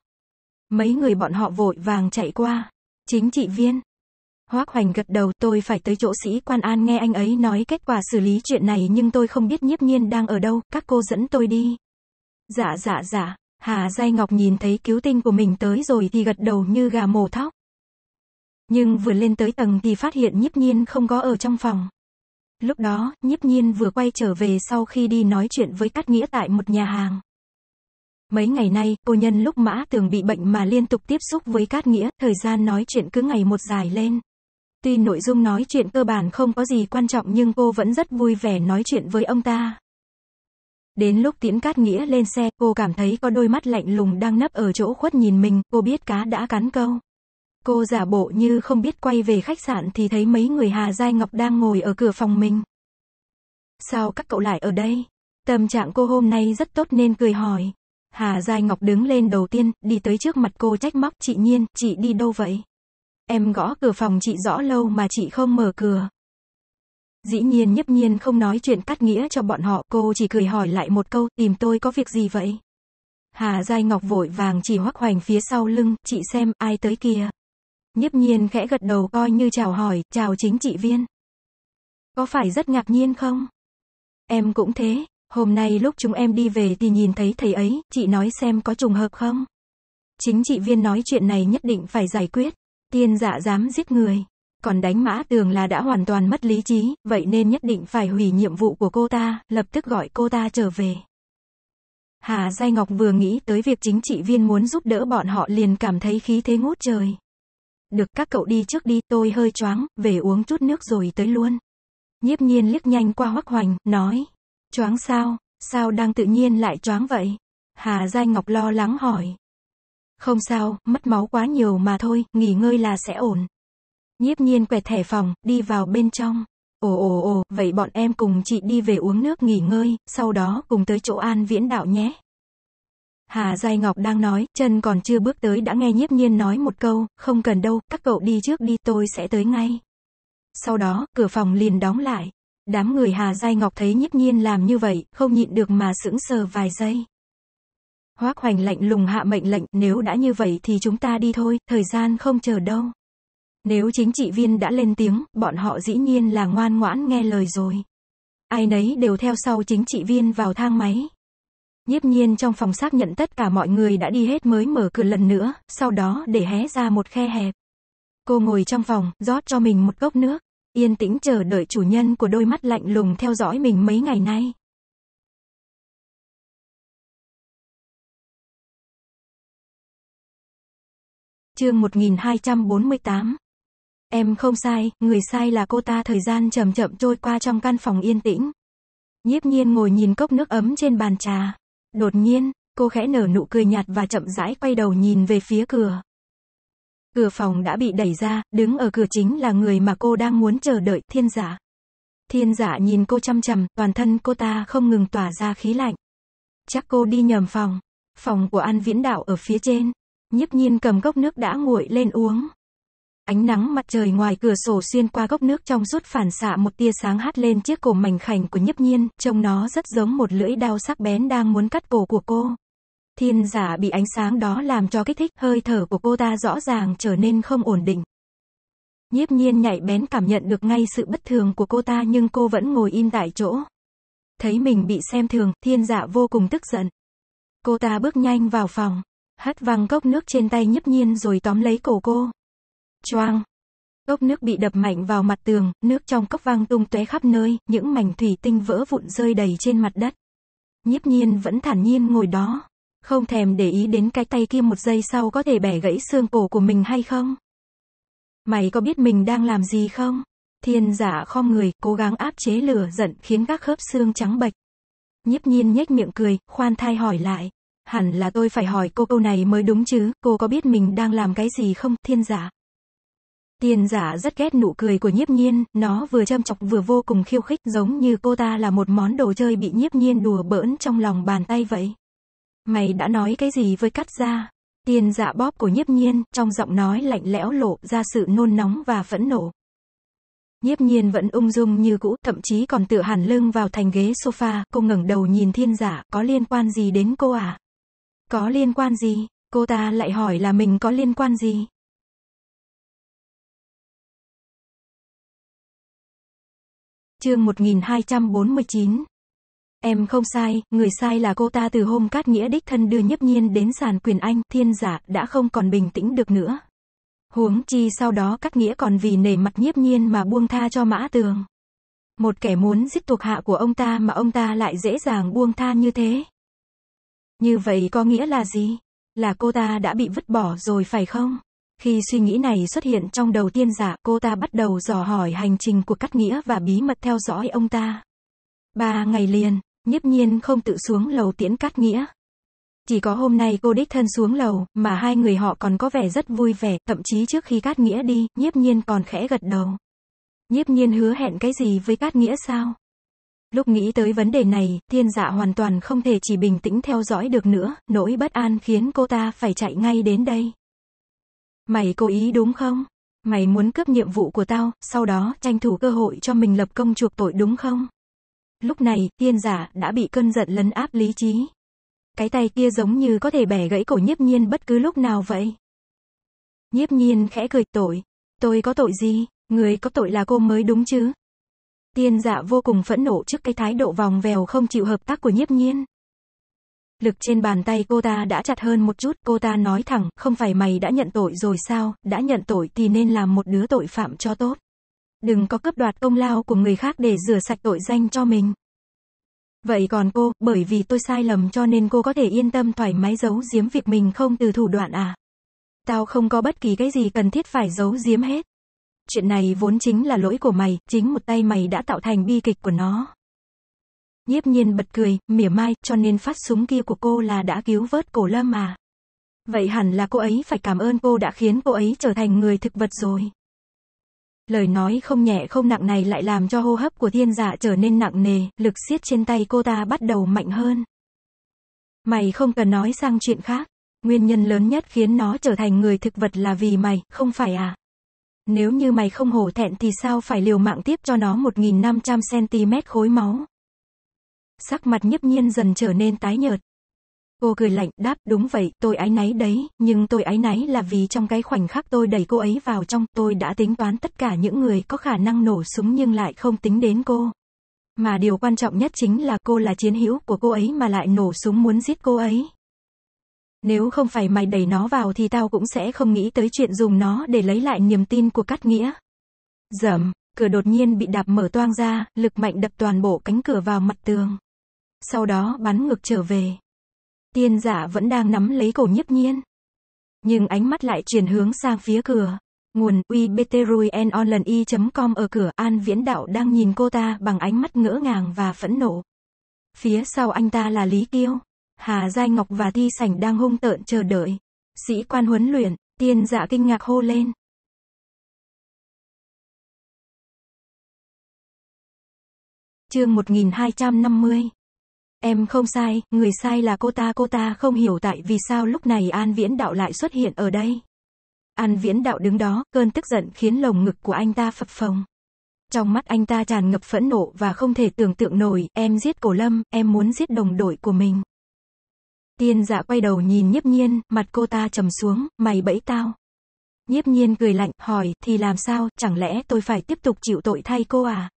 Mấy người bọn họ vội vàng chạy qua. Chính trị viên. Hoác Hoành gật đầu tôi phải tới chỗ sĩ quan an nghe anh ấy nói kết quả xử lý chuyện này nhưng tôi không biết nhiếp nhiên đang ở đâu, các cô dẫn tôi đi. Dạ dạ dạ, Hà Giai Ngọc nhìn thấy cứu tinh của mình tới rồi thì gật đầu như gà mổ thóc. Nhưng vừa lên tới tầng thì phát hiện nhiếp nhiên không có ở trong phòng. Lúc đó, nhiếp nhiên vừa quay trở về sau khi đi nói chuyện với Cát Nghĩa tại một nhà hàng. Mấy ngày nay, cô nhân lúc mã tường bị bệnh mà liên tục tiếp xúc với Cát Nghĩa, thời gian nói chuyện cứ ngày một dài lên. Tuy nội dung nói chuyện cơ bản không có gì quan trọng nhưng cô vẫn rất vui vẻ nói chuyện với ông ta. Đến lúc tiễn Cát Nghĩa lên xe, cô cảm thấy có đôi mắt lạnh lùng đang nấp ở chỗ khuất nhìn mình, cô biết cá đã cắn câu. Cô giả bộ như không biết quay về khách sạn thì thấy mấy người Hà Giai Ngọc đang ngồi ở cửa phòng mình. Sao các cậu lại ở đây? Tâm trạng cô hôm nay rất tốt nên cười hỏi. Hà Giai Ngọc đứng lên đầu tiên, đi tới trước mặt cô trách móc chị Nhiên, chị đi đâu vậy? Em gõ cửa phòng chị rõ lâu mà chị không mở cửa. Dĩ nhiên nhấp nhiên không nói chuyện cắt nghĩa cho bọn họ, cô chỉ cười hỏi lại một câu, tìm tôi có việc gì vậy? Hà Giai Ngọc vội vàng chỉ hoắc hoành phía sau lưng, chị xem, ai tới kia. Nhiếp nhiên khẽ gật đầu coi như chào hỏi, chào chính trị viên. Có phải rất ngạc nhiên không? Em cũng thế, hôm nay lúc chúng em đi về thì nhìn thấy thầy ấy, chị nói xem có trùng hợp không? Chính trị viên nói chuyện này nhất định phải giải quyết. Tiên dạ dám giết người. Còn đánh mã tường là đã hoàn toàn mất lý trí, vậy nên nhất định phải hủy nhiệm vụ của cô ta, lập tức gọi cô ta trở về. Hà Giai Ngọc vừa nghĩ tới việc chính trị viên muốn giúp đỡ bọn họ liền cảm thấy khí thế ngút trời. Được các cậu đi trước đi, tôi hơi choáng, về uống chút nước rồi tới luôn. Nhiếp nhiên liếc nhanh qua hoắc hoành, nói. Choáng sao, sao đang tự nhiên lại choáng vậy? Hà Giai Ngọc lo lắng hỏi. Không sao, mất máu quá nhiều mà thôi, nghỉ ngơi là sẽ ổn. Nhiếp nhiên quẹt thẻ phòng, đi vào bên trong. Ồ ồ ồ, vậy bọn em cùng chị đi về uống nước nghỉ ngơi, sau đó cùng tới chỗ An Viễn Đạo nhé. Hà Giai Ngọc đang nói, chân còn chưa bước tới đã nghe nhiếp nhiên nói một câu, không cần đâu, các cậu đi trước đi, tôi sẽ tới ngay. Sau đó, cửa phòng liền đóng lại. Đám người Hà Giai Ngọc thấy nhiếp nhiên làm như vậy, không nhịn được mà sững sờ vài giây. Hoác hoành lạnh lùng hạ mệnh lệnh, nếu đã như vậy thì chúng ta đi thôi, thời gian không chờ đâu. Nếu chính trị viên đã lên tiếng, bọn họ dĩ nhiên là ngoan ngoãn nghe lời rồi. Ai nấy đều theo sau chính trị viên vào thang máy, Nhiếp nhiên trong phòng xác nhận tất cả mọi người đã đi hết mới mở cửa lần nữa, sau đó để hé ra một khe hẹp. Cô ngồi trong phòng, rót cho mình một cốc nước, yên tĩnh chờ đợi chủ nhân của đôi mắt lạnh lùng theo dõi mình mấy ngày nay. Chương 1248 Em không sai, người sai là cô ta thời gian chậm chậm trôi qua trong căn phòng yên tĩnh. Nhiếp nhiên ngồi nhìn cốc nước ấm trên bàn trà. Đột nhiên, cô khẽ nở nụ cười nhạt và chậm rãi quay đầu nhìn về phía cửa. Cửa phòng đã bị đẩy ra, đứng ở cửa chính là người mà cô đang muốn chờ đợi, thiên giả. Thiên giả nhìn cô chăm chằm, toàn thân cô ta không ngừng tỏa ra khí lạnh. Chắc cô đi nhầm phòng. Phòng của An Viễn Đạo ở phía trên. Nhấp nhiên cầm gốc nước đã nguội lên uống. Ánh nắng mặt trời ngoài cửa sổ xuyên qua gốc nước trong suốt phản xạ một tia sáng hát lên chiếc cổ mảnh khảnh của Nhấp Nhiên, trông nó rất giống một lưỡi đao sắc bén đang muốn cắt cổ của cô. Thiên giả bị ánh sáng đó làm cho kích thích, hơi thở của cô ta rõ ràng trở nên không ổn định. Nhiếp nhiên nhạy bén cảm nhận được ngay sự bất thường của cô ta nhưng cô vẫn ngồi im tại chỗ. Thấy mình bị xem thường, thiên giả vô cùng tức giận. Cô ta bước nhanh vào phòng, hất văng cốc nước trên tay nhiếp nhiên rồi tóm lấy cổ cô choang. Cốc nước bị đập mạnh vào mặt tường, nước trong cốc vang tung tóe khắp nơi, những mảnh thủy tinh vỡ vụn rơi đầy trên mặt đất. Nhiếp nhiên vẫn thản nhiên ngồi đó, không thèm để ý đến cái tay kia một giây sau có thể bẻ gãy xương cổ của mình hay không. Mày có biết mình đang làm gì không? Thiên giả khom người, cố gắng áp chế lửa giận khiến các khớp xương trắng bệch. Nhiếp nhiên nhếch miệng cười, khoan thai hỏi lại. Hẳn là tôi phải hỏi cô câu này mới đúng chứ, cô có biết mình đang làm cái gì không, thiên giả? Tiên giả rất ghét nụ cười của nhiếp nhiên, nó vừa châm chọc vừa vô cùng khiêu khích giống như cô ta là một món đồ chơi bị nhiếp nhiên đùa bỡn trong lòng bàn tay vậy. Mày đã nói cái gì với cắt ra? Tiên giả bóp của nhiếp nhiên, trong giọng nói lạnh lẽo lộ ra sự nôn nóng và phẫn nộ. Nhiếp nhiên vẫn ung dung như cũ, thậm chí còn tựa hẳn lưng vào thành ghế sofa, cô ngẩng đầu nhìn thiên giả, có liên quan gì đến cô à? Có liên quan gì? Cô ta lại hỏi là mình có liên quan gì? chương 1249. Em không sai, người sai là cô ta từ hôm cát nghĩa đích thân đưa nhiếp nhiên đến sàn quyền anh, thiên giả, đã không còn bình tĩnh được nữa. Huống chi sau đó cát nghĩa còn vì nể mặt nhiếp nhiên mà buông tha cho mã tường. Một kẻ muốn giết thuộc hạ của ông ta mà ông ta lại dễ dàng buông tha như thế. Như vậy có nghĩa là gì? Là cô ta đã bị vứt bỏ rồi phải không? Khi suy nghĩ này xuất hiện trong đầu tiên giả, cô ta bắt đầu dò hỏi hành trình của Cát Nghĩa và bí mật theo dõi ông ta. Ba ngày liền, nhiếp nhiên không tự xuống lầu tiễn Cát Nghĩa. Chỉ có hôm nay cô đích thân xuống lầu, mà hai người họ còn có vẻ rất vui vẻ, thậm chí trước khi Cát Nghĩa đi, nhiếp nhiên còn khẽ gật đầu. Nhiếp nhiên hứa hẹn cái gì với Cát Nghĩa sao? Lúc nghĩ tới vấn đề này, thiên dạ hoàn toàn không thể chỉ bình tĩnh theo dõi được nữa, nỗi bất an khiến cô ta phải chạy ngay đến đây. Mày cố ý đúng không? Mày muốn cướp nhiệm vụ của tao, sau đó tranh thủ cơ hội cho mình lập công chuộc tội đúng không? Lúc này, tiên giả đã bị cơn giận lấn áp lý trí. Cái tay kia giống như có thể bẻ gãy cổ nhiếp nhiên bất cứ lúc nào vậy. Nhiếp nhiên khẽ cười tội. Tôi có tội gì? Người có tội là cô mới đúng chứ? Tiên dạ vô cùng phẫn nộ trước cái thái độ vòng vèo không chịu hợp tác của nhiếp nhiên. Lực trên bàn tay cô ta đã chặt hơn một chút, cô ta nói thẳng, không phải mày đã nhận tội rồi sao, đã nhận tội thì nên làm một đứa tội phạm cho tốt. Đừng có cướp đoạt công lao của người khác để rửa sạch tội danh cho mình. Vậy còn cô, bởi vì tôi sai lầm cho nên cô có thể yên tâm thoải mái giấu giếm việc mình không từ thủ đoạn à? Tao không có bất kỳ cái gì cần thiết phải giấu giếm hết. Chuyện này vốn chính là lỗi của mày, chính một tay mày đã tạo thành bi kịch của nó. Nhiếp nhiên bật cười, mỉa mai, cho nên phát súng kia của cô là đã cứu vớt cổ lâm mà. Vậy hẳn là cô ấy phải cảm ơn cô đã khiến cô ấy trở thành người thực vật rồi. Lời nói không nhẹ không nặng này lại làm cho hô hấp của thiên dạ trở nên nặng nề, lực siết trên tay cô ta bắt đầu mạnh hơn. Mày không cần nói sang chuyện khác. Nguyên nhân lớn nhất khiến nó trở thành người thực vật là vì mày, không phải à? Nếu như mày không hổ thẹn thì sao phải liều mạng tiếp cho nó 1.500cm khối máu? sắc mặt nhiếp nhiên dần trở nên tái nhợt. Cô cười lạnh, đáp, đúng vậy, tôi ái náy đấy, nhưng tôi ái náy là vì trong cái khoảnh khắc tôi đẩy cô ấy vào trong, tôi đã tính toán tất cả những người có khả năng nổ súng nhưng lại không tính đến cô. Mà điều quan trọng nhất chính là cô là chiến hữu của cô ấy mà lại nổ súng muốn giết cô ấy. Nếu không phải mày đẩy nó vào thì tao cũng sẽ không nghĩ tới chuyện dùng nó để lấy lại niềm tin của Cát Nghĩa. Dầm, cửa đột nhiên bị đạp mở toang ra, lực mạnh đập toàn bộ cánh cửa vào mặt tường sau đó bắn ngược trở về. Tiên giả vẫn đang nắm lấy cổ nhiếp nhiên. Nhưng ánh mắt lại chuyển hướng sang phía cửa. Nguồn ubtruyenonleny.com ở cửa An Viễn Đạo đang nhìn cô ta bằng ánh mắt ngỡ ngàng và phẫn nộ. Phía sau anh ta là Lý Kiêu. Hà Giai Ngọc và Thi Sảnh đang hung tợn chờ đợi. Sĩ quan huấn luyện, tiên giả kinh ngạc hô lên. Chương 1250 Em không sai, người sai là cô ta cô ta không hiểu tại vì sao lúc này An Viễn Đạo lại xuất hiện ở đây. An Viễn Đạo đứng đó, cơn tức giận khiến lồng ngực của anh ta phập phồng. Trong mắt anh ta tràn ngập phẫn nộ và không thể tưởng tượng nổi, em giết cổ lâm, em muốn giết đồng đội của mình. Tiên dạ quay đầu nhìn nhiếp nhiên, mặt cô ta trầm xuống, mày bẫy tao. Nhiếp nhiên cười lạnh, hỏi, thì làm sao, chẳng lẽ tôi phải tiếp tục chịu tội thay cô à?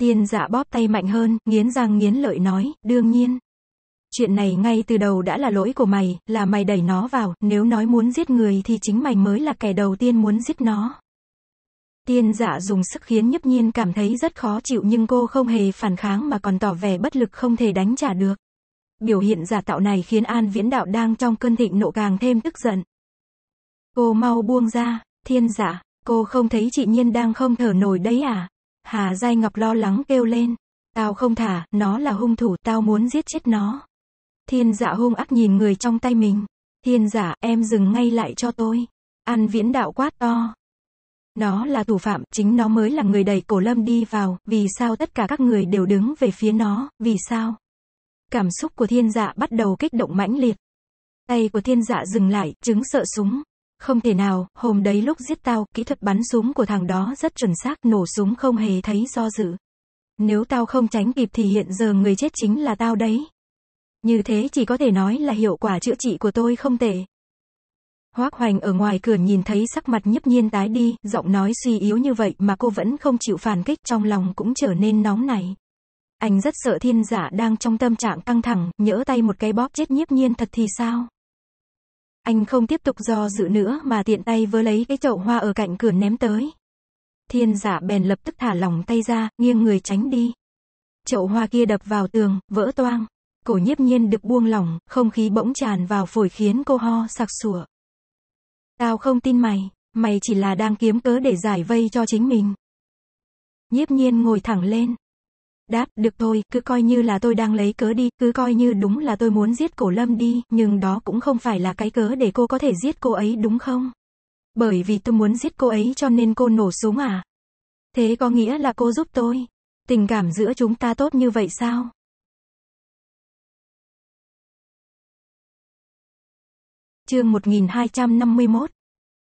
Tiên dạ bóp tay mạnh hơn, nghiến răng nghiến lợi nói, đương nhiên. Chuyện này ngay từ đầu đã là lỗi của mày, là mày đẩy nó vào, nếu nói muốn giết người thì chính mày mới là kẻ đầu tiên muốn giết nó. Tiên dạ dùng sức khiến nhấp nhiên cảm thấy rất khó chịu nhưng cô không hề phản kháng mà còn tỏ vẻ bất lực không thể đánh trả được. Biểu hiện giả tạo này khiến An Viễn Đạo đang trong cơn thịnh nộ càng thêm tức giận. Cô mau buông ra, thiên giả, dạ, cô không thấy chị Nhiên đang không thở nổi đấy à? Hà Giai Ngọc lo lắng kêu lên. Tao không thả, nó là hung thủ, tao muốn giết chết nó. Thiên dạ hung ác nhìn người trong tay mình. Thiên giả, dạ, em dừng ngay lại cho tôi. An viễn đạo quát to. Nó là thủ phạm, chính nó mới là người đẩy cổ lâm đi vào, vì sao tất cả các người đều đứng về phía nó, vì sao? Cảm xúc của thiên dạ bắt đầu kích động mãnh liệt. Tay của thiên dạ dừng lại, chứng sợ súng, không thể nào, hôm đấy lúc giết tao, kỹ thuật bắn súng của thằng đó rất chuẩn xác, nổ súng không hề thấy do dự. Nếu tao không tránh kịp thì hiện giờ người chết chính là tao đấy. Như thế chỉ có thể nói là hiệu quả chữa trị của tôi không tệ. Hoác Hoành ở ngoài cửa nhìn thấy sắc mặt nhấp nhiên tái đi, giọng nói suy yếu như vậy mà cô vẫn không chịu phản kích trong lòng cũng trở nên nóng nảy. Anh rất sợ thiên giả đang trong tâm trạng căng thẳng, nhỡ tay một cái bóp chết nhiếp nhiên thật thì sao? Anh không tiếp tục do dự nữa mà tiện tay vơ lấy cái chậu hoa ở cạnh cửa ném tới. Thiên giả bèn lập tức thả lỏng tay ra, nghiêng người tránh đi. Chậu hoa kia đập vào tường, vỡ toang. Cổ nhiếp nhiên được buông lỏng, không khí bỗng tràn vào phổi khiến cô ho sặc sủa. Tao không tin mày, mày chỉ là đang kiếm cớ để giải vây cho chính mình. Nhiếp nhiên ngồi thẳng lên, đáp, được thôi, cứ coi như là tôi đang lấy cớ đi, cứ coi như đúng là tôi muốn giết cổ lâm đi, nhưng đó cũng không phải là cái cớ để cô có thể giết cô ấy đúng không? Bởi vì tôi muốn giết cô ấy cho nên cô nổ súng à? Thế có nghĩa là cô giúp tôi? Tình cảm giữa chúng ta tốt như vậy sao? Chương 1251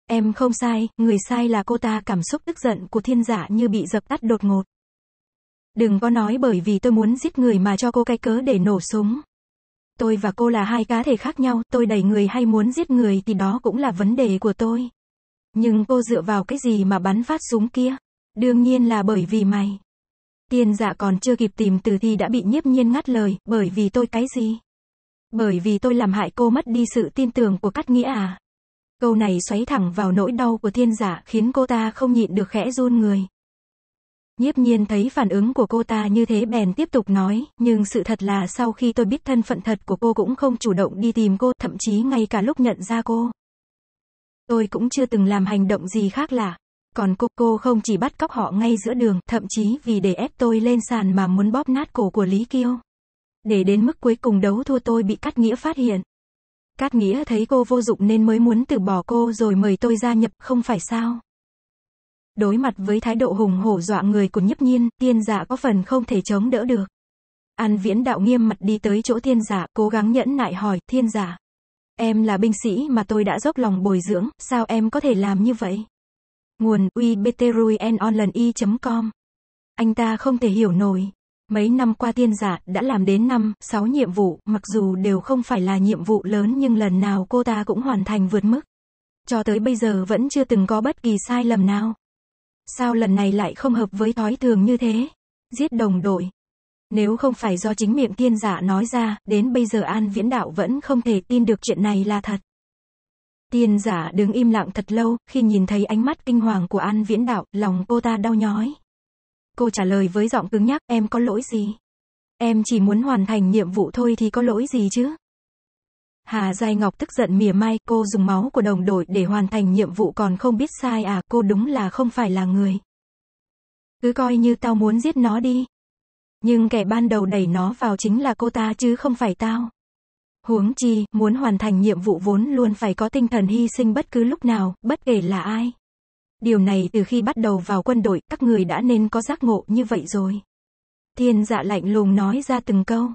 Em không sai, người sai là cô ta cảm xúc tức giận của thiên giả như bị dập tắt đột ngột. Đừng có nói bởi vì tôi muốn giết người mà cho cô cái cớ để nổ súng. Tôi và cô là hai cá thể khác nhau, tôi đẩy người hay muốn giết người thì đó cũng là vấn đề của tôi. Nhưng cô dựa vào cái gì mà bắn phát súng kia? Đương nhiên là bởi vì mày. Tiền dạ còn chưa kịp tìm từ thì đã bị nhiếp nhiên ngắt lời, bởi vì tôi cái gì? Bởi vì tôi làm hại cô mất đi sự tin tưởng của cắt nghĩa à? Câu này xoáy thẳng vào nỗi đau của thiên giả dạ khiến cô ta không nhịn được khẽ run người. Nhiếp nhiên thấy phản ứng của cô ta như thế bèn tiếp tục nói, nhưng sự thật là sau khi tôi biết thân phận thật của cô cũng không chủ động đi tìm cô, thậm chí ngay cả lúc nhận ra cô. Tôi cũng chưa từng làm hành động gì khác lạ. Còn cô, cô không chỉ bắt cóc họ ngay giữa đường, thậm chí vì để ép tôi lên sàn mà muốn bóp nát cổ của Lý Kiêu. Để đến mức cuối cùng đấu thua tôi bị Cát Nghĩa phát hiện. Cát Nghĩa thấy cô vô dụng nên mới muốn từ bỏ cô rồi mời tôi gia nhập, không phải sao? Đối mặt với thái độ hùng hổ dọa người của nhấp nhiên, tiên giả có phần không thể chống đỡ được. An viễn đạo nghiêm mặt đi tới chỗ thiên giả, cố gắng nhẫn nại hỏi, thiên giả. Em là binh sĩ mà tôi đã dốc lòng bồi dưỡng, sao em có thể làm như vậy? Nguồn ubtruyenonlinei.com Anh ta không thể hiểu nổi. Mấy năm qua tiên giả đã làm đến năm sáu nhiệm vụ, mặc dù đều không phải là nhiệm vụ lớn nhưng lần nào cô ta cũng hoàn thành vượt mức. Cho tới bây giờ vẫn chưa từng có bất kỳ sai lầm nào. Sao lần này lại không hợp với thói thường như thế? Giết đồng đội. Nếu không phải do chính miệng thiên giả nói ra, đến bây giờ An Viễn Đạo vẫn không thể tin được chuyện này là thật. Tiên giả đứng im lặng thật lâu, khi nhìn thấy ánh mắt kinh hoàng của An Viễn Đạo, lòng cô ta đau nhói. Cô trả lời với giọng cứng nhắc, em có lỗi gì? Em chỉ muốn hoàn thành nhiệm vụ thôi thì có lỗi gì chứ? Hà Giai Ngọc tức giận mỉa mai, cô dùng máu của đồng đội để hoàn thành nhiệm vụ còn không biết sai à, cô đúng là không phải là người. Cứ coi như tao muốn giết nó đi. Nhưng kẻ ban đầu đẩy nó vào chính là cô ta chứ không phải tao. Huống chi, muốn hoàn thành nhiệm vụ vốn luôn phải có tinh thần hy sinh bất cứ lúc nào, bất kể là ai. Điều này từ khi bắt đầu vào quân đội, các người đã nên có giác ngộ như vậy rồi. Thiên dạ lạnh lùng nói ra từng câu.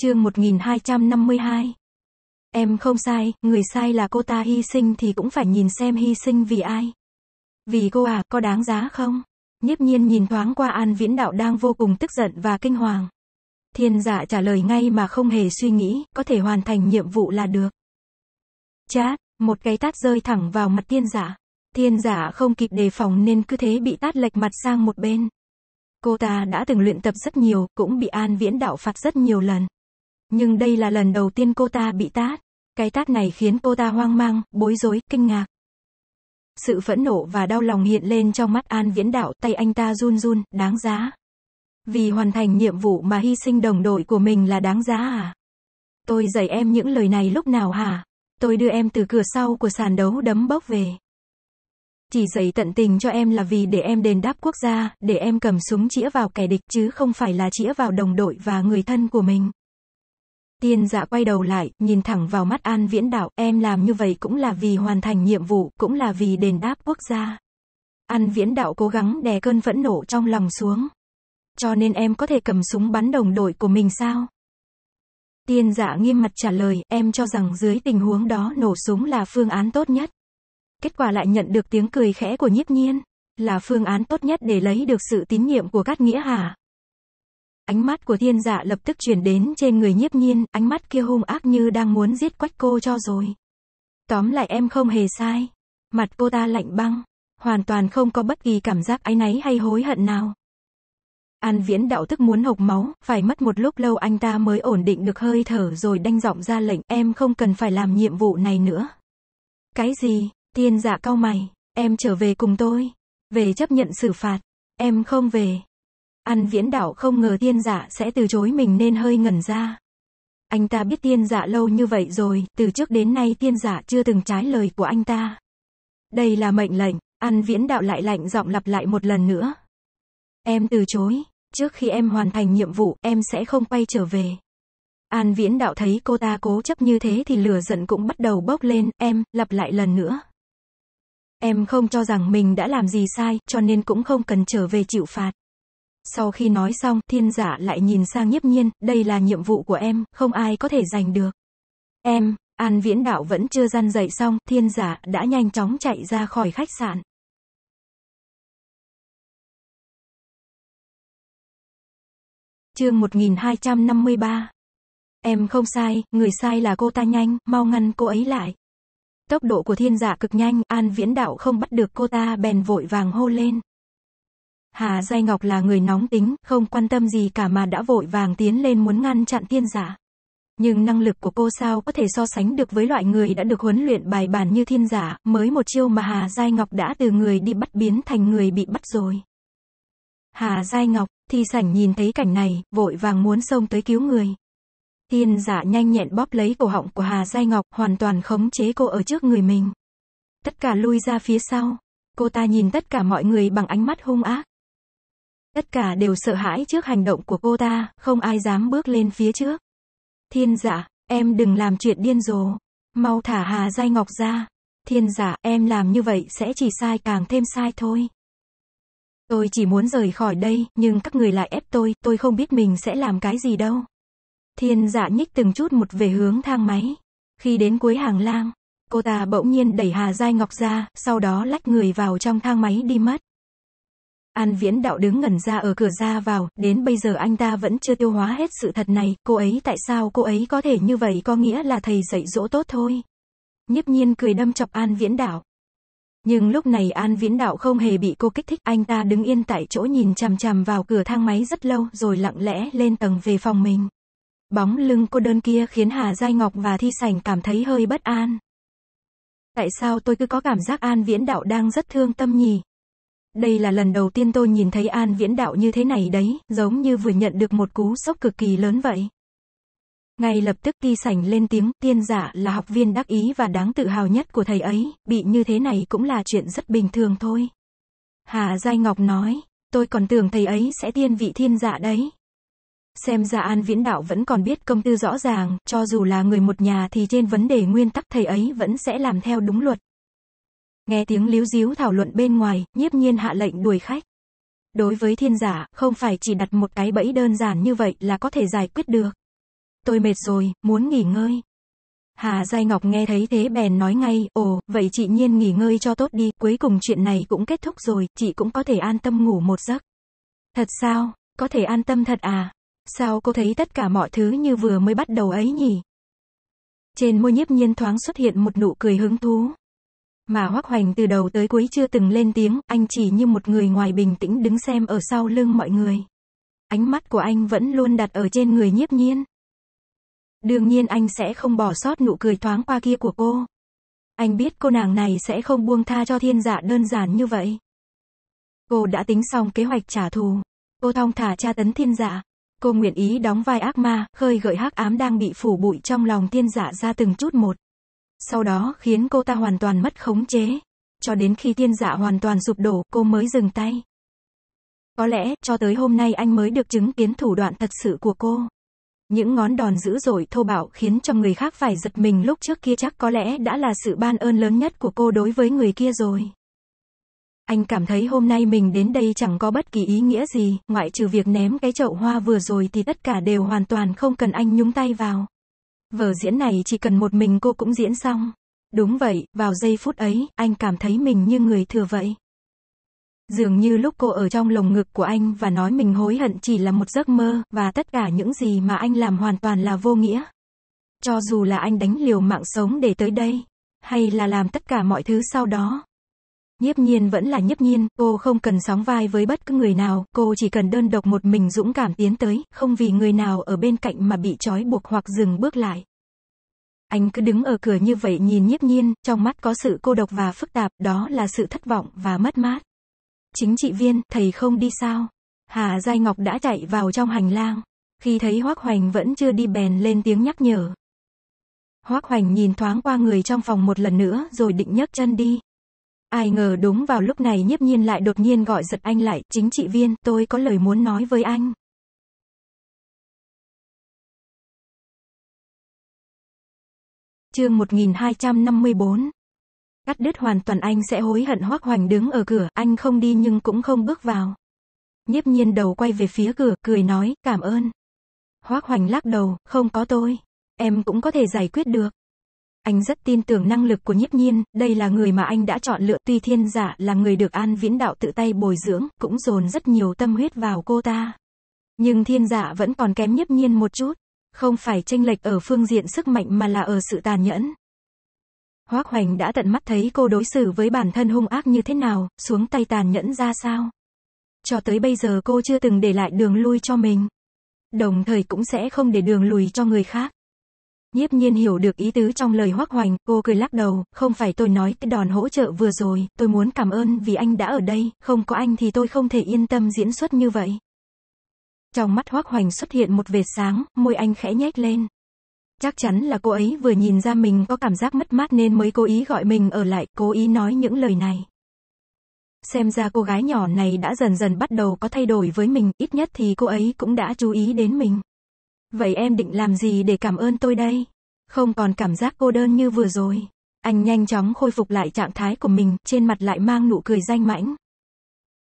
Chương 1252 Em không sai, người sai là cô ta hy sinh thì cũng phải nhìn xem hy sinh vì ai. Vì cô à, có đáng giá không? Nhiếp nhiên nhìn thoáng qua An Viễn Đạo đang vô cùng tức giận và kinh hoàng. Thiên giả trả lời ngay mà không hề suy nghĩ, có thể hoàn thành nhiệm vụ là được. Chát, một cái tát rơi thẳng vào mặt thiên giả. Thiên giả không kịp đề phòng nên cứ thế bị tát lệch mặt sang một bên. Cô ta đã từng luyện tập rất nhiều, cũng bị An Viễn Đạo phạt rất nhiều lần. Nhưng đây là lần đầu tiên cô ta bị tát. Cái tát này khiến cô ta hoang mang, bối rối, kinh ngạc. Sự phẫn nộ và đau lòng hiện lên trong mắt An Viễn Đạo, tay anh ta run run, đáng giá. Vì hoàn thành nhiệm vụ mà hy sinh đồng đội của mình là đáng giá à? Tôi dạy em những lời này lúc nào hả? Tôi đưa em từ cửa sau của sàn đấu đấm bốc về. Chỉ dạy tận tình cho em là vì để em đền đáp quốc gia, để em cầm súng chĩa vào kẻ địch chứ không phải là chĩa vào đồng đội và người thân của mình. Tiên dạ quay đầu lại, nhìn thẳng vào mắt An Viễn Đạo, em làm như vậy cũng là vì hoàn thành nhiệm vụ, cũng là vì đền đáp quốc gia. An Viễn Đạo cố gắng đè cơn phẫn nổ trong lòng xuống. Cho nên em có thể cầm súng bắn đồng đội của mình sao? Tiên dạ nghiêm mặt trả lời, em cho rằng dưới tình huống đó nổ súng là phương án tốt nhất. Kết quả lại nhận được tiếng cười khẽ của nhiếp nhiên, là phương án tốt nhất để lấy được sự tín nhiệm của các nghĩa hà. Ánh mắt của thiên dạ lập tức chuyển đến trên người nhiếp nhiên, ánh mắt kia hung ác như đang muốn giết quách cô cho rồi. Tóm lại em không hề sai. Mặt cô ta lạnh băng, hoàn toàn không có bất kỳ cảm giác áy náy hay hối hận nào. An viễn đạo thức muốn hộc máu, phải mất một lúc lâu anh ta mới ổn định được hơi thở rồi đanh giọng ra lệnh em không cần phải làm nhiệm vụ này nữa. Cái gì, thiên dạ cau mày, em trở về cùng tôi, về chấp nhận xử phạt, em không về, An viễn đảo không ngờ tiên Dạ sẽ từ chối mình nên hơi ngẩn ra. Anh ta biết tiên Dạ lâu như vậy rồi, từ trước đến nay tiên Dạ chưa từng trái lời của anh ta. Đây là mệnh lệnh, An viễn đạo lại lạnh giọng lặp lại một lần nữa. Em từ chối, trước khi em hoàn thành nhiệm vụ, em sẽ không quay trở về. An viễn đạo thấy cô ta cố chấp như thế thì lửa giận cũng bắt đầu bốc lên, em, lặp lại lần nữa. Em không cho rằng mình đã làm gì sai, cho nên cũng không cần trở về chịu phạt. Sau khi nói xong, thiên giả lại nhìn sang nhiếp nhiên, đây là nhiệm vụ của em, không ai có thể giành được. Em, An Viễn Đạo vẫn chưa gian dậy xong, thiên giả đã nhanh chóng chạy ra khỏi khách sạn. Chương 1253 Em không sai, người sai là cô ta nhanh, mau ngăn cô ấy lại. Tốc độ của thiên giả cực nhanh, An Viễn Đạo không bắt được cô ta bèn vội vàng hô lên. Hà Giai Ngọc là người nóng tính, không quan tâm gì cả mà đã vội vàng tiến lên muốn ngăn chặn tiên giả. Nhưng năng lực của cô sao có thể so sánh được với loại người đã được huấn luyện bài bản như thiên giả, mới một chiêu mà Hà Giai Ngọc đã từ người đi bắt biến thành người bị bắt rồi. Hà Giai Ngọc, thì sảnh nhìn thấy cảnh này, vội vàng muốn xông tới cứu người. Thiên giả nhanh nhẹn bóp lấy cổ họng của Hà Giai Ngọc, hoàn toàn khống chế cô ở trước người mình. Tất cả lui ra phía sau. Cô ta nhìn tất cả mọi người bằng ánh mắt hung ác. Tất cả đều sợ hãi trước hành động của cô ta, không ai dám bước lên phía trước. Thiên giả, em đừng làm chuyện điên rồ. Mau thả Hà Giai Ngọc ra. Thiên giả, em làm như vậy sẽ chỉ sai càng thêm sai thôi. Tôi chỉ muốn rời khỏi đây, nhưng các người lại ép tôi, tôi không biết mình sẽ làm cái gì đâu. Thiên giả nhích từng chút một về hướng thang máy. Khi đến cuối hàng lang, cô ta bỗng nhiên đẩy Hà Giai Ngọc ra, sau đó lách người vào trong thang máy đi mất. An Viễn Đạo đứng ngẩn ra ở cửa ra vào, đến bây giờ anh ta vẫn chưa tiêu hóa hết sự thật này, cô ấy tại sao cô ấy có thể như vậy có nghĩa là thầy dạy dỗ tốt thôi. Nhiếp nhiên cười đâm chọc An Viễn Đạo. Nhưng lúc này An Viễn Đạo không hề bị cô kích thích, anh ta đứng yên tại chỗ nhìn chằm chằm vào cửa thang máy rất lâu rồi lặng lẽ lên tầng về phòng mình. Bóng lưng cô đơn kia khiến Hà Giai Ngọc và Thi Sảnh cảm thấy hơi bất an. Tại sao tôi cứ có cảm giác An Viễn Đạo đang rất thương tâm nhỉ? Đây là lần đầu tiên tôi nhìn thấy An Viễn Đạo như thế này đấy, giống như vừa nhận được một cú sốc cực kỳ lớn vậy. Ngay lập tức ti sảnh lên tiếng, tiên giả là học viên đắc ý và đáng tự hào nhất của thầy ấy, bị như thế này cũng là chuyện rất bình thường thôi. Hà Giai Ngọc nói, tôi còn tưởng thầy ấy sẽ tiên vị thiên giả đấy. Xem ra An Viễn Đạo vẫn còn biết công tư rõ ràng, cho dù là người một nhà thì trên vấn đề nguyên tắc thầy ấy vẫn sẽ làm theo đúng luật. Nghe tiếng líu díu thảo luận bên ngoài, nhiếp nhiên hạ lệnh đuổi khách. Đối với thiên giả, không phải chỉ đặt một cái bẫy đơn giản như vậy là có thể giải quyết được. Tôi mệt rồi, muốn nghỉ ngơi. Hà Giai Ngọc nghe thấy thế bèn nói ngay, ồ, vậy chị Nhiên nghỉ ngơi cho tốt đi, cuối cùng chuyện này cũng kết thúc rồi, chị cũng có thể an tâm ngủ một giấc. Thật sao, có thể an tâm thật à? Sao cô thấy tất cả mọi thứ như vừa mới bắt đầu ấy nhỉ? Trên môi nhiếp nhiên thoáng xuất hiện một nụ cười hứng thú. Mà Hoắc Hoành từ đầu tới cuối chưa từng lên tiếng, anh chỉ như một người ngoài bình tĩnh đứng xem ở sau lưng mọi người. Ánh mắt của anh vẫn luôn đặt ở trên người nhiếp nhiên. Đương nhiên anh sẽ không bỏ sót nụ cười thoáng qua kia của cô. Anh biết cô nàng này sẽ không buông tha cho thiên dạ đơn giản như vậy. Cô đã tính xong kế hoạch trả thù. Cô thong thả tra tấn thiên dạ. Cô nguyện ý đóng vai ác ma, khơi gợi hắc ám đang bị phủ bụi trong lòng thiên dạ ra từng chút một. Sau đó khiến cô ta hoàn toàn mất khống chế. Cho đến khi tiên dạ hoàn toàn sụp đổ, cô mới dừng tay. Có lẽ, cho tới hôm nay anh mới được chứng kiến thủ đoạn thật sự của cô. Những ngón đòn dữ dội thô bạo khiến cho người khác phải giật mình lúc trước kia chắc có lẽ đã là sự ban ơn lớn nhất của cô đối với người kia rồi. Anh cảm thấy hôm nay mình đến đây chẳng có bất kỳ ý nghĩa gì, ngoại trừ việc ném cái chậu hoa vừa rồi thì tất cả đều hoàn toàn không cần anh nhúng tay vào. Vở diễn này chỉ cần một mình cô cũng diễn xong. Đúng vậy, vào giây phút ấy, anh cảm thấy mình như người thừa vậy. Dường như lúc cô ở trong lồng ngực của anh và nói mình hối hận chỉ là một giấc mơ, và tất cả những gì mà anh làm hoàn toàn là vô nghĩa. Cho dù là anh đánh liều mạng sống để tới đây, hay là làm tất cả mọi thứ sau đó, Nhiếp nhiên vẫn là nhiếp nhiên, cô không cần sóng vai với bất cứ người nào, cô chỉ cần đơn độc một mình dũng cảm tiến tới, không vì người nào ở bên cạnh mà bị trói buộc hoặc dừng bước lại. Anh cứ đứng ở cửa như vậy nhìn nhiếp nhiên, trong mắt có sự cô độc và phức tạp, đó là sự thất vọng và mất mát. Chính trị viên, thầy không đi sao? Hà Giai Ngọc đã chạy vào trong hành lang. Khi thấy Hoác Hoành vẫn chưa đi bèn lên tiếng nhắc nhở. Hoác Hoành nhìn thoáng qua người trong phòng một lần nữa rồi định nhấc chân đi. Ai ngờ đúng vào lúc này nhiếp nhiên lại đột nhiên gọi giật anh lại, chính trị viên, tôi có lời muốn nói với anh. chương 1254 Cắt đứt hoàn toàn anh sẽ hối hận hoác hoành đứng ở cửa, anh không đi nhưng cũng không bước vào. Nhiếp nhiên đầu quay về phía cửa, cười nói, cảm ơn. Hoác hoành lắc đầu, không có tôi. Em cũng có thể giải quyết được. Anh rất tin tưởng năng lực của nhiếp nhiên, đây là người mà anh đã chọn lựa tuy thiên giả là người được an viễn đạo tự tay bồi dưỡng, cũng dồn rất nhiều tâm huyết vào cô ta. Nhưng thiên giả vẫn còn kém nhiếp nhiên một chút, không phải tranh lệch ở phương diện sức mạnh mà là ở sự tàn nhẫn. Hoác Hoành đã tận mắt thấy cô đối xử với bản thân hung ác như thế nào, xuống tay tàn nhẫn ra sao. Cho tới bây giờ cô chưa từng để lại đường lui cho mình. Đồng thời cũng sẽ không để đường lùi cho người khác. Nhiếp nhiên hiểu được ý tứ trong lời hoắc hoành, cô cười lắc đầu, không phải tôi nói cái đòn hỗ trợ vừa rồi, tôi muốn cảm ơn vì anh đã ở đây, không có anh thì tôi không thể yên tâm diễn xuất như vậy. Trong mắt hoắc hoành xuất hiện một vệt sáng, môi anh khẽ nhếch lên. Chắc chắn là cô ấy vừa nhìn ra mình có cảm giác mất mát nên mới cố ý gọi mình ở lại, cố ý nói những lời này. Xem ra cô gái nhỏ này đã dần dần bắt đầu có thay đổi với mình, ít nhất thì cô ấy cũng đã chú ý đến mình. Vậy em định làm gì để cảm ơn tôi đây? Không còn cảm giác cô đơn như vừa rồi. Anh nhanh chóng khôi phục lại trạng thái của mình, trên mặt lại mang nụ cười danh mãnh.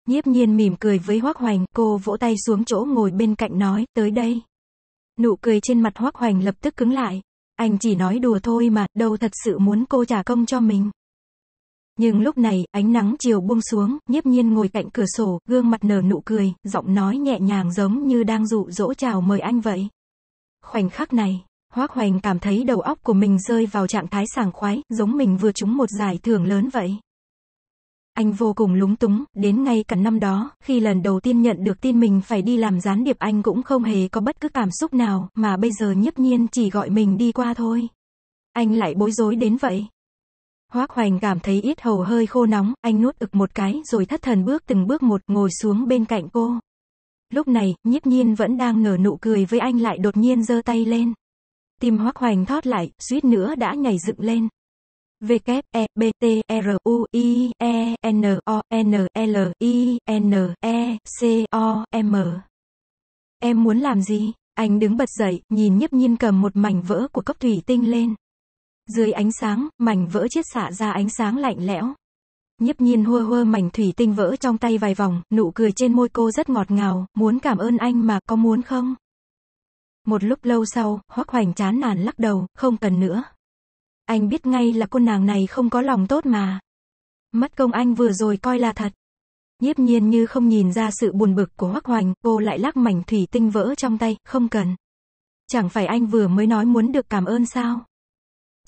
Nhiếp nhiên mỉm cười với Hoác Hoành, cô vỗ tay xuống chỗ ngồi bên cạnh nói, tới đây. Nụ cười trên mặt Hoác Hoành lập tức cứng lại. Anh chỉ nói đùa thôi mà, đâu thật sự muốn cô trả công cho mình. Nhưng lúc này, ánh nắng chiều buông xuống, nhiếp nhiên ngồi cạnh cửa sổ, gương mặt nở nụ cười, giọng nói nhẹ nhàng giống như đang dụ dỗ chào mời anh vậy. Khoảnh khắc này, Hoác Hoành cảm thấy đầu óc của mình rơi vào trạng thái sảng khoái, giống mình vừa trúng một giải thưởng lớn vậy. Anh vô cùng lúng túng, đến ngay cả năm đó, khi lần đầu tiên nhận được tin mình phải đi làm gián điệp anh cũng không hề có bất cứ cảm xúc nào, mà bây giờ nhiếp nhiên chỉ gọi mình đi qua thôi. Anh lại bối rối đến vậy. Hoác Hoành cảm thấy ít hầu hơi khô nóng, anh nuốt ực một cái rồi thất thần bước từng bước một ngồi xuống bên cạnh cô. Lúc này, nhiếp nhiên vẫn đang nở nụ cười với anh lại đột nhiên giơ tay lên. Tim hoắc hoành thoát lại, suýt nữa đã nhảy dựng lên. V K E B T R U I E N O N L I N E C O M. Em muốn làm gì? Anh đứng bật dậy, nhìn nhiếp nhiên cầm một mảnh vỡ của cốc thủy tinh lên. Dưới ánh sáng, mảnh vỡ chiết xạ ra ánh sáng lạnh lẽo. Nhiếp nhiên hua hua mảnh thủy tinh vỡ trong tay vài vòng, nụ cười trên môi cô rất ngọt ngào, muốn cảm ơn anh mà, có muốn không? Một lúc lâu sau, hoắc hoành chán nản lắc đầu, không cần nữa. Anh biết ngay là cô nàng này không có lòng tốt mà. Mất công anh vừa rồi coi là thật. Nhiếp nhiên như không nhìn ra sự buồn bực của hoắc hoành, cô lại lắc mảnh thủy tinh vỡ trong tay, không cần. Chẳng phải anh vừa mới nói muốn được cảm ơn sao?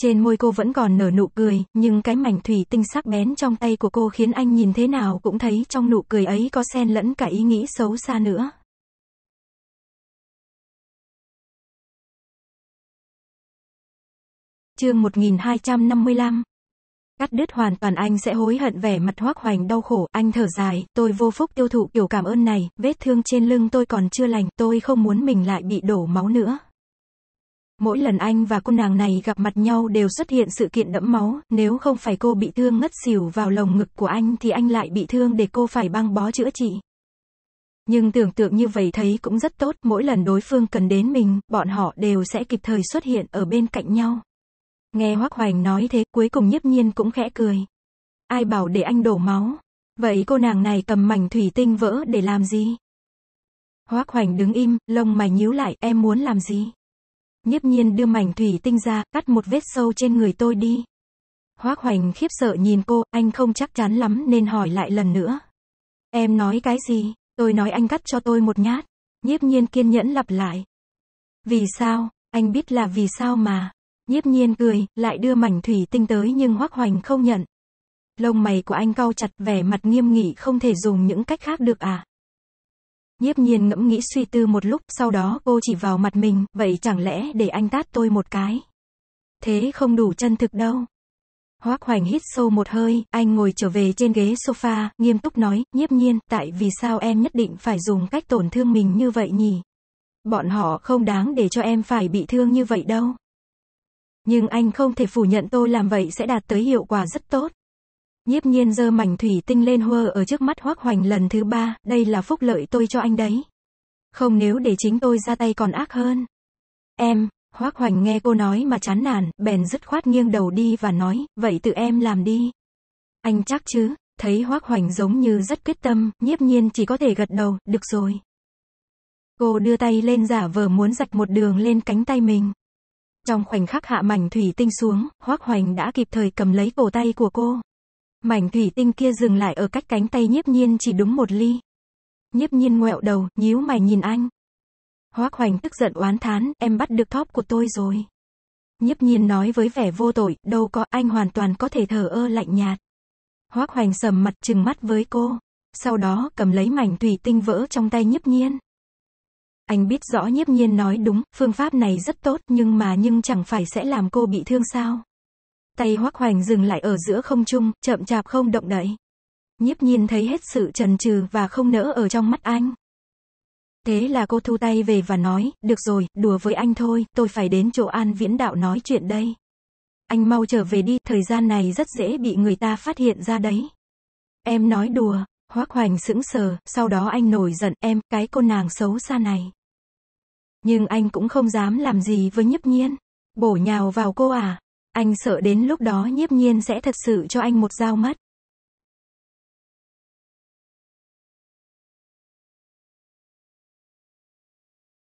Trên môi cô vẫn còn nở nụ cười, nhưng cái mảnh thủy tinh sắc bén trong tay của cô khiến anh nhìn thế nào cũng thấy trong nụ cười ấy có xen lẫn cả ý nghĩ xấu xa nữa. Chương 1255 Cắt đứt hoàn toàn anh sẽ hối hận vẻ mặt hoác hoành đau khổ, anh thở dài, tôi vô phúc tiêu thụ kiểu cảm ơn này, vết thương trên lưng tôi còn chưa lành, tôi không muốn mình lại bị đổ máu nữa. Mỗi lần anh và cô nàng này gặp mặt nhau đều xuất hiện sự kiện đẫm máu, nếu không phải cô bị thương ngất xỉu vào lồng ngực của anh thì anh lại bị thương để cô phải băng bó chữa trị. Nhưng tưởng tượng như vậy thấy cũng rất tốt, mỗi lần đối phương cần đến mình, bọn họ đều sẽ kịp thời xuất hiện ở bên cạnh nhau. Nghe Hoắc Hoành nói thế, cuối cùng nhiếp nhiên cũng khẽ cười. Ai bảo để anh đổ máu? Vậy cô nàng này cầm mảnh thủy tinh vỡ để làm gì? Hoắc Hoành đứng im, lông mày nhíu lại, em muốn làm gì? Nhiếp nhiên đưa mảnh thủy tinh ra, cắt một vết sâu trên người tôi đi. Hoác hoành khiếp sợ nhìn cô, anh không chắc chắn lắm nên hỏi lại lần nữa. Em nói cái gì? Tôi nói anh cắt cho tôi một nhát. Nhiếp nhiên kiên nhẫn lặp lại. Vì sao? Anh biết là vì sao mà. Nhiếp nhiên cười, lại đưa mảnh thủy tinh tới nhưng hoác hoành không nhận. Lông mày của anh cau chặt vẻ mặt nghiêm nghị không thể dùng những cách khác được à? Nhiếp nhiên ngẫm nghĩ suy tư một lúc, sau đó cô chỉ vào mặt mình, vậy chẳng lẽ để anh tát tôi một cái? Thế không đủ chân thực đâu. Hoác Hoành hít sâu một hơi, anh ngồi trở về trên ghế sofa, nghiêm túc nói, nhiếp nhiên, tại vì sao em nhất định phải dùng cách tổn thương mình như vậy nhỉ? Bọn họ không đáng để cho em phải bị thương như vậy đâu. Nhưng anh không thể phủ nhận tôi làm vậy sẽ đạt tới hiệu quả rất tốt. Nhiếp nhiên dơ mảnh thủy tinh lên hơ ở trước mắt hoác hoành lần thứ ba, đây là phúc lợi tôi cho anh đấy. Không nếu để chính tôi ra tay còn ác hơn. Em, hoác hoành nghe cô nói mà chán nản, bèn dứt khoát nghiêng đầu đi và nói, vậy tự em làm đi. Anh chắc chứ, thấy hoác hoành giống như rất quyết tâm, nhiếp nhiên chỉ có thể gật đầu, được rồi. Cô đưa tay lên giả vờ muốn rạch một đường lên cánh tay mình. Trong khoảnh khắc hạ mảnh thủy tinh xuống, Hoác Hoành đã kịp thời cầm lấy cổ tay của cô. Mảnh thủy tinh kia dừng lại ở cách cánh tay nhiếp nhiên chỉ đúng một ly. Nhiếp nhiên ngoẹo đầu, nhíu mày nhìn anh. Hoác hoành tức giận oán thán, em bắt được thóp của tôi rồi. Nhiếp nhiên nói với vẻ vô tội, đâu có, anh hoàn toàn có thể thở ơ lạnh nhạt. Hoác hoành sầm mặt trừng mắt với cô. Sau đó, cầm lấy mảnh thủy tinh vỡ trong tay nhiếp nhiên. Anh biết rõ nhiếp nhiên nói đúng, phương pháp này rất tốt nhưng mà nhưng chẳng phải sẽ làm cô bị thương sao. Tay hoắc hoành dừng lại ở giữa không trung, chậm chạp không động đậy. Nhiếp nhiên thấy hết sự trần trừ và không nỡ ở trong mắt anh. Thế là cô thu tay về và nói, được rồi, đùa với anh thôi, tôi phải đến chỗ An Viễn Đạo nói chuyện đây. Anh mau trở về đi, thời gian này rất dễ bị người ta phát hiện ra đấy. Em nói đùa, Hoác Hoành sững sờ, sau đó anh nổi giận, em, cái cô nàng xấu xa này. Nhưng anh cũng không dám làm gì với nhiếp nhiên. Bổ nhào vào cô à, anh sợ đến lúc đó nhiếp nhiên sẽ thật sự cho anh một dao mất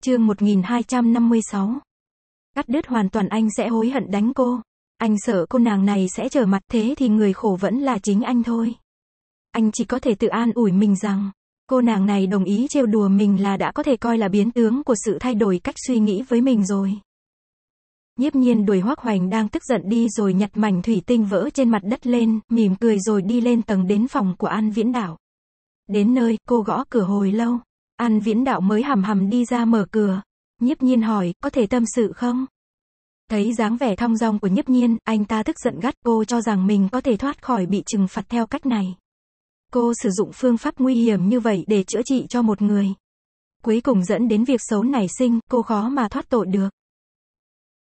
Chương 1256 Cắt đứt hoàn toàn anh sẽ hối hận đánh cô. Anh sợ cô nàng này sẽ trở mặt thế thì người khổ vẫn là chính anh thôi. Anh chỉ có thể tự an ủi mình rằng, cô nàng này đồng ý trêu đùa mình là đã có thể coi là biến tướng của sự thay đổi cách suy nghĩ với mình rồi. Nhiếp nhiên đuổi hoác hoành đang tức giận đi rồi nhặt mảnh thủy tinh vỡ trên mặt đất lên, mỉm cười rồi đi lên tầng đến phòng của An Viễn Đạo. Đến nơi, cô gõ cửa hồi lâu. An Viễn Đạo mới hầm hầm đi ra mở cửa. Nhiếp nhiên hỏi, có thể tâm sự không? Thấy dáng vẻ thong dong của nhiếp nhiên, anh ta tức giận gắt cô cho rằng mình có thể thoát khỏi bị trừng phạt theo cách này. Cô sử dụng phương pháp nguy hiểm như vậy để chữa trị cho một người. Cuối cùng dẫn đến việc xấu nảy sinh, cô khó mà thoát tội được.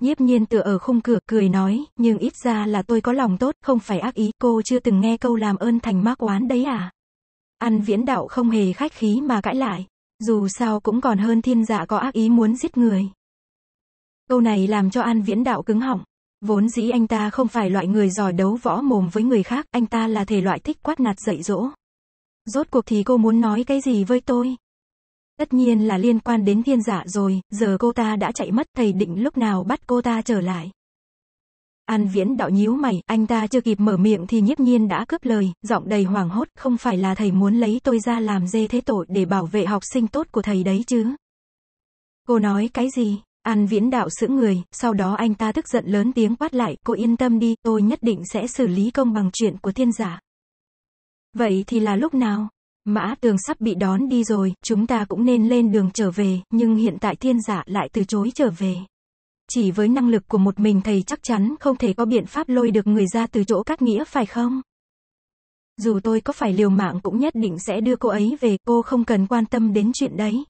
Nhiếp nhiên tựa ở khung cửa, cười nói, nhưng ít ra là tôi có lòng tốt, không phải ác ý, cô chưa từng nghe câu làm ơn thành mác oán đấy à. Ăn viễn đạo không hề khách khí mà cãi lại, dù sao cũng còn hơn thiên dạ có ác ý muốn giết người. Câu này làm cho An Viễn Đạo cứng họng. Vốn dĩ anh ta không phải loại người giỏi đấu võ mồm với người khác, anh ta là thể loại thích quát nạt dạy dỗ. Rốt cuộc thì cô muốn nói cái gì với tôi? Tất nhiên là liên quan đến thiên giả rồi, giờ cô ta đã chạy mất, thầy định lúc nào bắt cô ta trở lại. An viễn đạo nhíu mày, anh ta chưa kịp mở miệng thì nhiếp nhiên đã cướp lời, giọng đầy hoảng hốt, không phải là thầy muốn lấy tôi ra làm dê thế tội để bảo vệ học sinh tốt của thầy đấy chứ. Cô nói cái gì? An viễn đạo sững người, sau đó anh ta tức giận lớn tiếng quát lại, cô yên tâm đi, tôi nhất định sẽ xử lý công bằng chuyện của thiên giả. Vậy thì là lúc nào? Mã tường sắp bị đón đi rồi, chúng ta cũng nên lên đường trở về, nhưng hiện tại thiên giả lại từ chối trở về. Chỉ với năng lực của một mình thầy chắc chắn không thể có biện pháp lôi được người ra từ chỗ các nghĩa phải không? Dù tôi có phải liều mạng cũng nhất định sẽ đưa cô ấy về, cô không cần quan tâm đến chuyện đấy.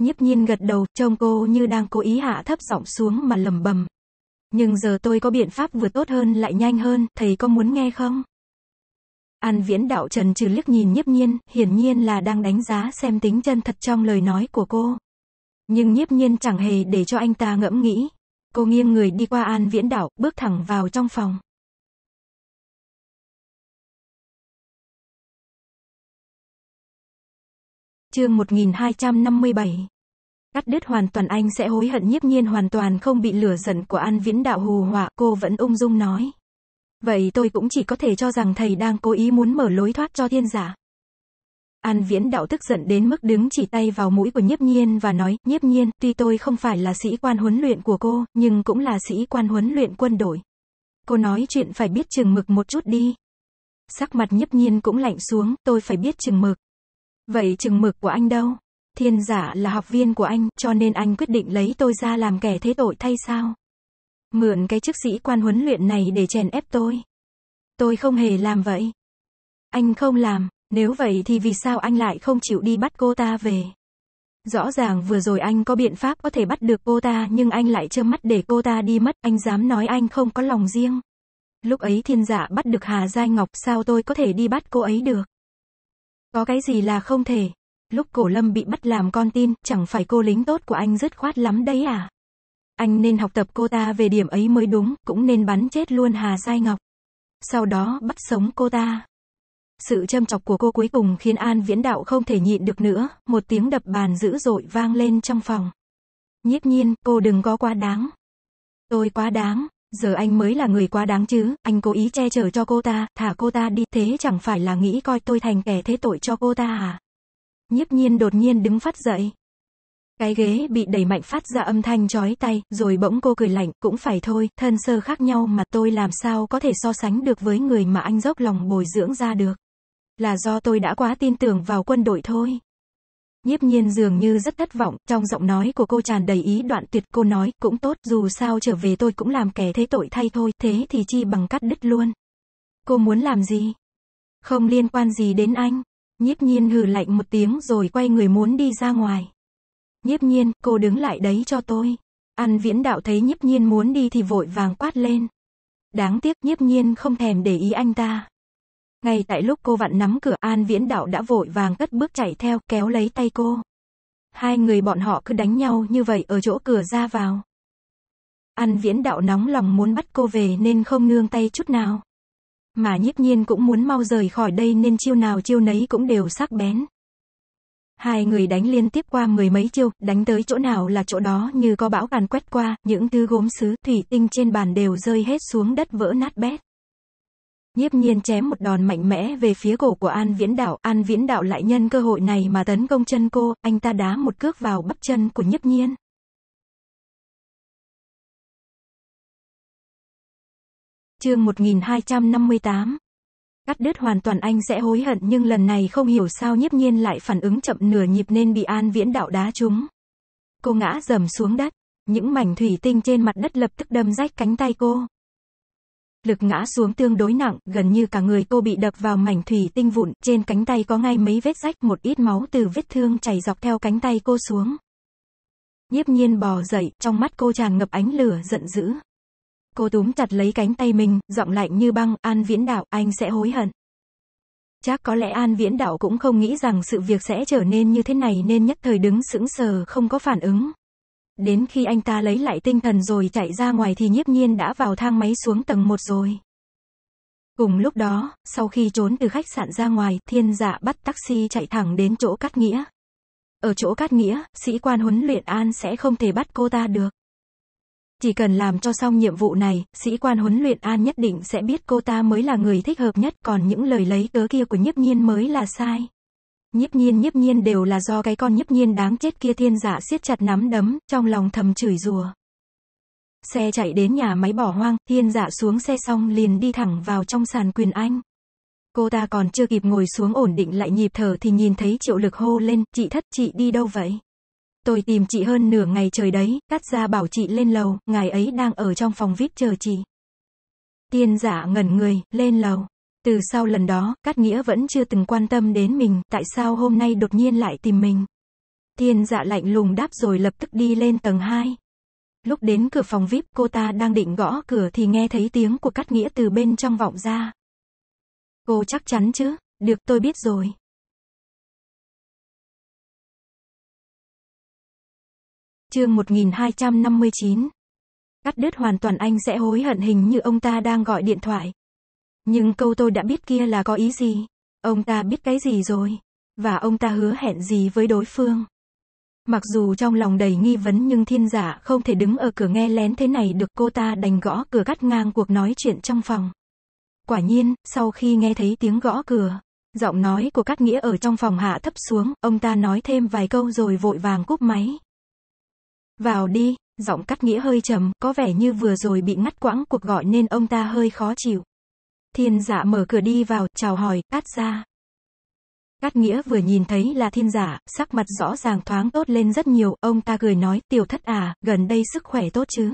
Nhiếp nhiên gật đầu, trông cô như đang cố ý hạ thấp giọng xuống mà lầm bầm. Nhưng giờ tôi có biện pháp vừa tốt hơn lại nhanh hơn, thầy có muốn nghe không? An viễn đạo trần trừ liếc nhìn nhiếp nhiên, hiển nhiên là đang đánh giá xem tính chân thật trong lời nói của cô. Nhưng nhiếp nhiên chẳng hề để cho anh ta ngẫm nghĩ. Cô nghiêng người đi qua an viễn đạo, bước thẳng vào trong phòng. Chương 1257 Cắt đứt hoàn toàn anh sẽ hối hận nhiếp nhiên hoàn toàn không bị lửa giận của An Viễn Đạo hù họa, cô vẫn ung dung nói. Vậy tôi cũng chỉ có thể cho rằng thầy đang cố ý muốn mở lối thoát cho thiên giả. An viễn đạo tức giận đến mức đứng chỉ tay vào mũi của nhiếp nhiên và nói, nhiếp nhiên, tuy tôi không phải là sĩ quan huấn luyện của cô, nhưng cũng là sĩ quan huấn luyện quân đội. Cô nói chuyện phải biết chừng mực một chút đi. Sắc mặt nhiếp nhiên cũng lạnh xuống, tôi phải biết chừng mực. Vậy chừng mực của anh đâu? Thiên giả là học viên của anh, cho nên anh quyết định lấy tôi ra làm kẻ thế tội thay sao? Mượn cái chức sĩ quan huấn luyện này để chèn ép tôi. Tôi không hề làm vậy. Anh không làm, nếu vậy thì vì sao anh lại không chịu đi bắt cô ta về? Rõ ràng vừa rồi anh có biện pháp có thể bắt được cô ta nhưng anh lại trơ mắt để cô ta đi mất, anh dám nói anh không có lòng riêng. Lúc ấy thiên dạ bắt được Hà Giai Ngọc sao tôi có thể đi bắt cô ấy được? Có cái gì là không thể? Lúc cổ lâm bị bắt làm con tin, chẳng phải cô lính tốt của anh dứt khoát lắm đấy à? Anh nên học tập cô ta về điểm ấy mới đúng, cũng nên bắn chết luôn Hà Sai Ngọc. Sau đó bắt sống cô ta. Sự châm chọc của cô cuối cùng khiến An Viễn Đạo không thể nhịn được nữa, một tiếng đập bàn dữ dội vang lên trong phòng. Nhiếp nhiên, cô đừng có quá đáng. Tôi quá đáng, giờ anh mới là người quá đáng chứ, anh cố ý che chở cho cô ta, thả cô ta đi, thế chẳng phải là nghĩ coi tôi thành kẻ thế tội cho cô ta à? Nhiếp nhiên đột nhiên đứng phát dậy. Cái ghế bị đẩy mạnh phát ra âm thanh chói tay, rồi bỗng cô cười lạnh, cũng phải thôi, thân sơ khác nhau mà tôi làm sao có thể so sánh được với người mà anh dốc lòng bồi dưỡng ra được. Là do tôi đã quá tin tưởng vào quân đội thôi. Nhiếp nhiên dường như rất thất vọng, trong giọng nói của cô tràn đầy ý đoạn tuyệt cô nói, cũng tốt, dù sao trở về tôi cũng làm kẻ thế tội thay thôi, thế thì chi bằng cắt đứt luôn. Cô muốn làm gì? Không liên quan gì đến anh. Nhiếp nhiên hừ lạnh một tiếng rồi quay người muốn đi ra ngoài. Nhiếp nhiên, cô đứng lại đấy cho tôi. An viễn đạo thấy nhiếp nhiên muốn đi thì vội vàng quát lên. Đáng tiếc nhiếp nhiên không thèm để ý anh ta. Ngay tại lúc cô vặn nắm cửa An viễn đạo đã vội vàng cất bước chạy theo kéo lấy tay cô. Hai người bọn họ cứ đánh nhau như vậy ở chỗ cửa ra vào. An viễn đạo nóng lòng muốn bắt cô về nên không nương tay chút nào. Mà nhiếp nhiên cũng muốn mau rời khỏi đây nên chiêu nào chiêu nấy cũng đều sắc bén. Hai người đánh liên tiếp qua mười mấy chiêu, đánh tới chỗ nào là chỗ đó như có bão càn quét qua, những thứ gốm sứ, thủy tinh trên bàn đều rơi hết xuống đất vỡ nát bét. Nhiếp nhiên chém một đòn mạnh mẽ về phía cổ của An Viễn Đạo, An Viễn Đạo lại nhân cơ hội này mà tấn công chân cô, anh ta đá một cước vào bắp chân của nhiếp nhiên. Chương 1258 cắt đứt hoàn toàn anh sẽ hối hận nhưng lần này không hiểu sao nhiếp nhiên lại phản ứng chậm nửa nhịp nên bị an viễn đạo đá trúng. Cô ngã dầm xuống đất, những mảnh thủy tinh trên mặt đất lập tức đâm rách cánh tay cô. Lực ngã xuống tương đối nặng, gần như cả người cô bị đập vào mảnh thủy tinh vụn, trên cánh tay có ngay mấy vết rách một ít máu từ vết thương chảy dọc theo cánh tay cô xuống. Nhiếp nhiên bò dậy, trong mắt cô tràn ngập ánh lửa giận dữ. Cô túm chặt lấy cánh tay mình, giọng lạnh như băng, An Viễn Đạo, anh sẽ hối hận. Chắc có lẽ An Viễn Đạo cũng không nghĩ rằng sự việc sẽ trở nên như thế này nên nhất thời đứng sững sờ không có phản ứng. Đến khi anh ta lấy lại tinh thần rồi chạy ra ngoài thì nhiếp nhiên đã vào thang máy xuống tầng 1 rồi. Cùng lúc đó, sau khi trốn từ khách sạn ra ngoài, thiên dạ bắt taxi chạy thẳng đến chỗ Cát Nghĩa. Ở chỗ Cát Nghĩa, sĩ quan huấn luyện An sẽ không thể bắt cô ta được. Chỉ cần làm cho xong nhiệm vụ này, sĩ quan huấn luyện An nhất định sẽ biết cô ta mới là người thích hợp nhất, còn những lời lấy cớ kia của nhiếp nhiên mới là sai. Nhiếp nhiên nhiếp nhiên đều là do cái con nhiếp nhiên đáng chết kia thiên giả dạ siết chặt nắm đấm, trong lòng thầm chửi rùa. Xe chạy đến nhà máy bỏ hoang, thiên giả dạ xuống xe xong liền đi thẳng vào trong sàn quyền anh. Cô ta còn chưa kịp ngồi xuống ổn định lại nhịp thở thì nhìn thấy triệu lực hô lên, chị thất chị đi đâu vậy? Tôi tìm chị hơn nửa ngày trời đấy, cắt ra bảo chị lên lầu, ngài ấy đang ở trong phòng VIP chờ chị. Tiên giả ngẩn người, lên lầu. Từ sau lần đó, Cát Nghĩa vẫn chưa từng quan tâm đến mình, tại sao hôm nay đột nhiên lại tìm mình. Tiên dạ lạnh lùng đáp rồi lập tức đi lên tầng 2. Lúc đến cửa phòng VIP cô ta đang định gõ cửa thì nghe thấy tiếng của Cát Nghĩa từ bên trong vọng ra. Cô chắc chắn chứ, được tôi biết rồi. Chương 1259. Cắt đứt hoàn toàn anh sẽ hối hận hình như ông ta đang gọi điện thoại. Nhưng câu tôi đã biết kia là có ý gì? Ông ta biết cái gì rồi? Và ông ta hứa hẹn gì với đối phương? Mặc dù trong lòng đầy nghi vấn nhưng thiên giả không thể đứng ở cửa nghe lén thế này được cô ta đành gõ cửa cắt ngang cuộc nói chuyện trong phòng. Quả nhiên, sau khi nghe thấy tiếng gõ cửa, giọng nói của Cát Nghĩa ở trong phòng hạ thấp xuống, ông ta nói thêm vài câu rồi vội vàng cúp máy. Vào đi, giọng cắt nghĩa hơi trầm, có vẻ như vừa rồi bị ngắt quãng cuộc gọi nên ông ta hơi khó chịu. Thiên giả mở cửa đi vào, chào hỏi, cắt ra. Cát nghĩa vừa nhìn thấy là thiên giả, sắc mặt rõ ràng thoáng tốt lên rất nhiều, ông ta cười nói, tiểu thất à, gần đây sức khỏe tốt chứ?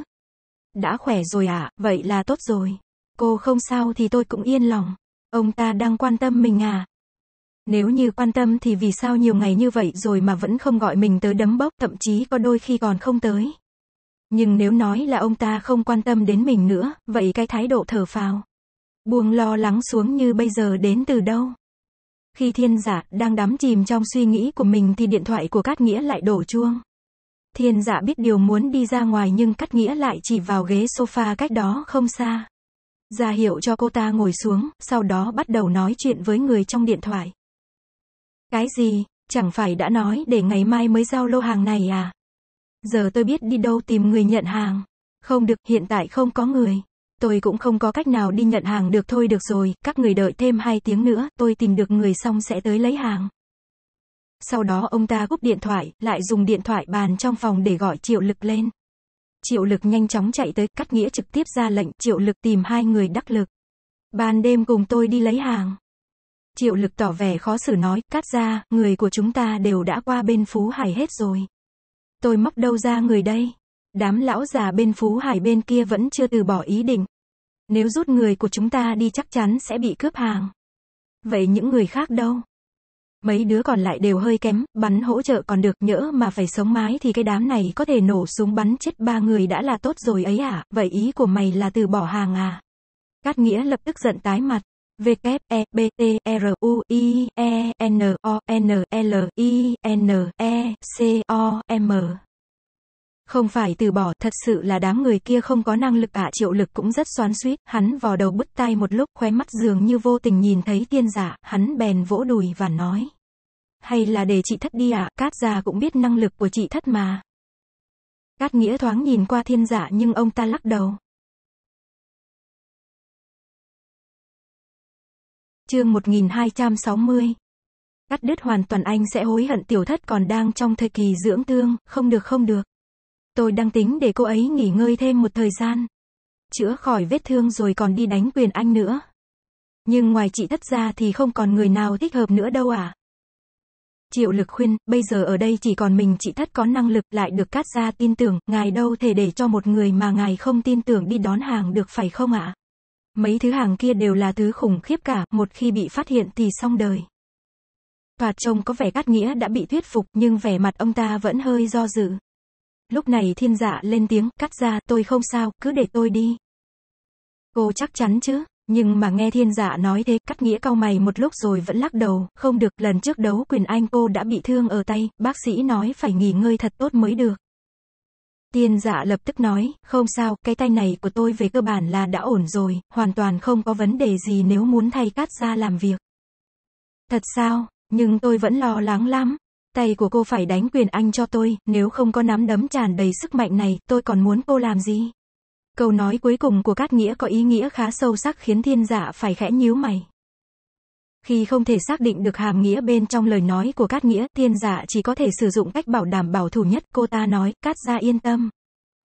Đã khỏe rồi à, vậy là tốt rồi. Cô không sao thì tôi cũng yên lòng. Ông ta đang quan tâm mình à, nếu như quan tâm thì vì sao nhiều ngày như vậy rồi mà vẫn không gọi mình tới đấm bốc, thậm chí có đôi khi còn không tới. Nhưng nếu nói là ông ta không quan tâm đến mình nữa, vậy cái thái độ thở phào. Buông lo lắng xuống như bây giờ đến từ đâu? Khi thiên giả đang đắm chìm trong suy nghĩ của mình thì điện thoại của Cát Nghĩa lại đổ chuông. Thiên giả biết điều muốn đi ra ngoài nhưng Cát Nghĩa lại chỉ vào ghế sofa cách đó không xa. Ra hiệu cho cô ta ngồi xuống, sau đó bắt đầu nói chuyện với người trong điện thoại. Cái gì, chẳng phải đã nói để ngày mai mới giao lô hàng này à? Giờ tôi biết đi đâu tìm người nhận hàng. Không được, hiện tại không có người. Tôi cũng không có cách nào đi nhận hàng được thôi được rồi, các người đợi thêm 2 tiếng nữa, tôi tìm được người xong sẽ tới lấy hàng. Sau đó ông ta cúp điện thoại, lại dùng điện thoại bàn trong phòng để gọi triệu lực lên. Triệu lực nhanh chóng chạy tới, cắt nghĩa trực tiếp ra lệnh triệu lực tìm hai người đắc lực. Ban đêm cùng tôi đi lấy hàng. Triệu lực tỏ vẻ khó xử nói, cắt ra, người của chúng ta đều đã qua bên Phú Hải hết rồi. Tôi móc đâu ra người đây? Đám lão già bên Phú Hải bên kia vẫn chưa từ bỏ ý định. Nếu rút người của chúng ta đi chắc chắn sẽ bị cướp hàng. Vậy những người khác đâu? Mấy đứa còn lại đều hơi kém, bắn hỗ trợ còn được nhỡ mà phải sống mái thì cái đám này có thể nổ súng bắn chết ba người đã là tốt rồi ấy à, vậy ý của mày là từ bỏ hàng à? Cát Nghĩa lập tức giận tái mặt. V E B T e R U I E N O N L I N E C O M. Không phải từ bỏ, thật sự là đám người kia không có năng lực ạ à, triệu lực cũng rất xoắn suýt, hắn vò đầu bứt tai một lúc khóe mắt dường như vô tình nhìn thấy tiên giả, hắn bèn vỗ đùi và nói. Hay là để chị thất đi ạ, à? cát gia cũng biết năng lực của chị thất mà. Cát nghĩa thoáng nhìn qua thiên giả nhưng ông ta lắc đầu. chương 1260. Cắt đứt hoàn toàn anh sẽ hối hận tiểu thất còn đang trong thời kỳ dưỡng thương, không được không được. Tôi đang tính để cô ấy nghỉ ngơi thêm một thời gian. Chữa khỏi vết thương rồi còn đi đánh quyền anh nữa. Nhưng ngoài chị thất ra thì không còn người nào thích hợp nữa đâu à. Triệu lực khuyên, bây giờ ở đây chỉ còn mình chị thất có năng lực lại được cắt ra tin tưởng, ngài đâu thể để cho một người mà ngài không tin tưởng đi đón hàng được phải không ạ? À? Mấy thứ hàng kia đều là thứ khủng khiếp cả, một khi bị phát hiện thì xong đời. Toạt trông có vẻ cát nghĩa đã bị thuyết phục nhưng vẻ mặt ông ta vẫn hơi do dự. Lúc này thiên dạ lên tiếng, cắt ra, tôi không sao, cứ để tôi đi. Cô chắc chắn chứ, nhưng mà nghe thiên dạ nói thế, cắt nghĩa cau mày một lúc rồi vẫn lắc đầu, không được, lần trước đấu quyền anh cô đã bị thương ở tay, bác sĩ nói phải nghỉ ngơi thật tốt mới được. Tiên dạ lập tức nói, không sao, cái tay này của tôi về cơ bản là đã ổn rồi, hoàn toàn không có vấn đề gì nếu muốn thay cát ra làm việc. Thật sao, nhưng tôi vẫn lo lắng lắm. Tay của cô phải đánh quyền anh cho tôi, nếu không có nắm đấm tràn đầy sức mạnh này, tôi còn muốn cô làm gì? Câu nói cuối cùng của Cát Nghĩa có ý nghĩa khá sâu sắc khiến thiên giả phải khẽ nhíu mày. Khi không thể xác định được hàm nghĩa bên trong lời nói của Cát Nghĩa, thiên giả chỉ có thể sử dụng cách bảo đảm bảo thủ nhất, cô ta nói, Cát gia yên tâm.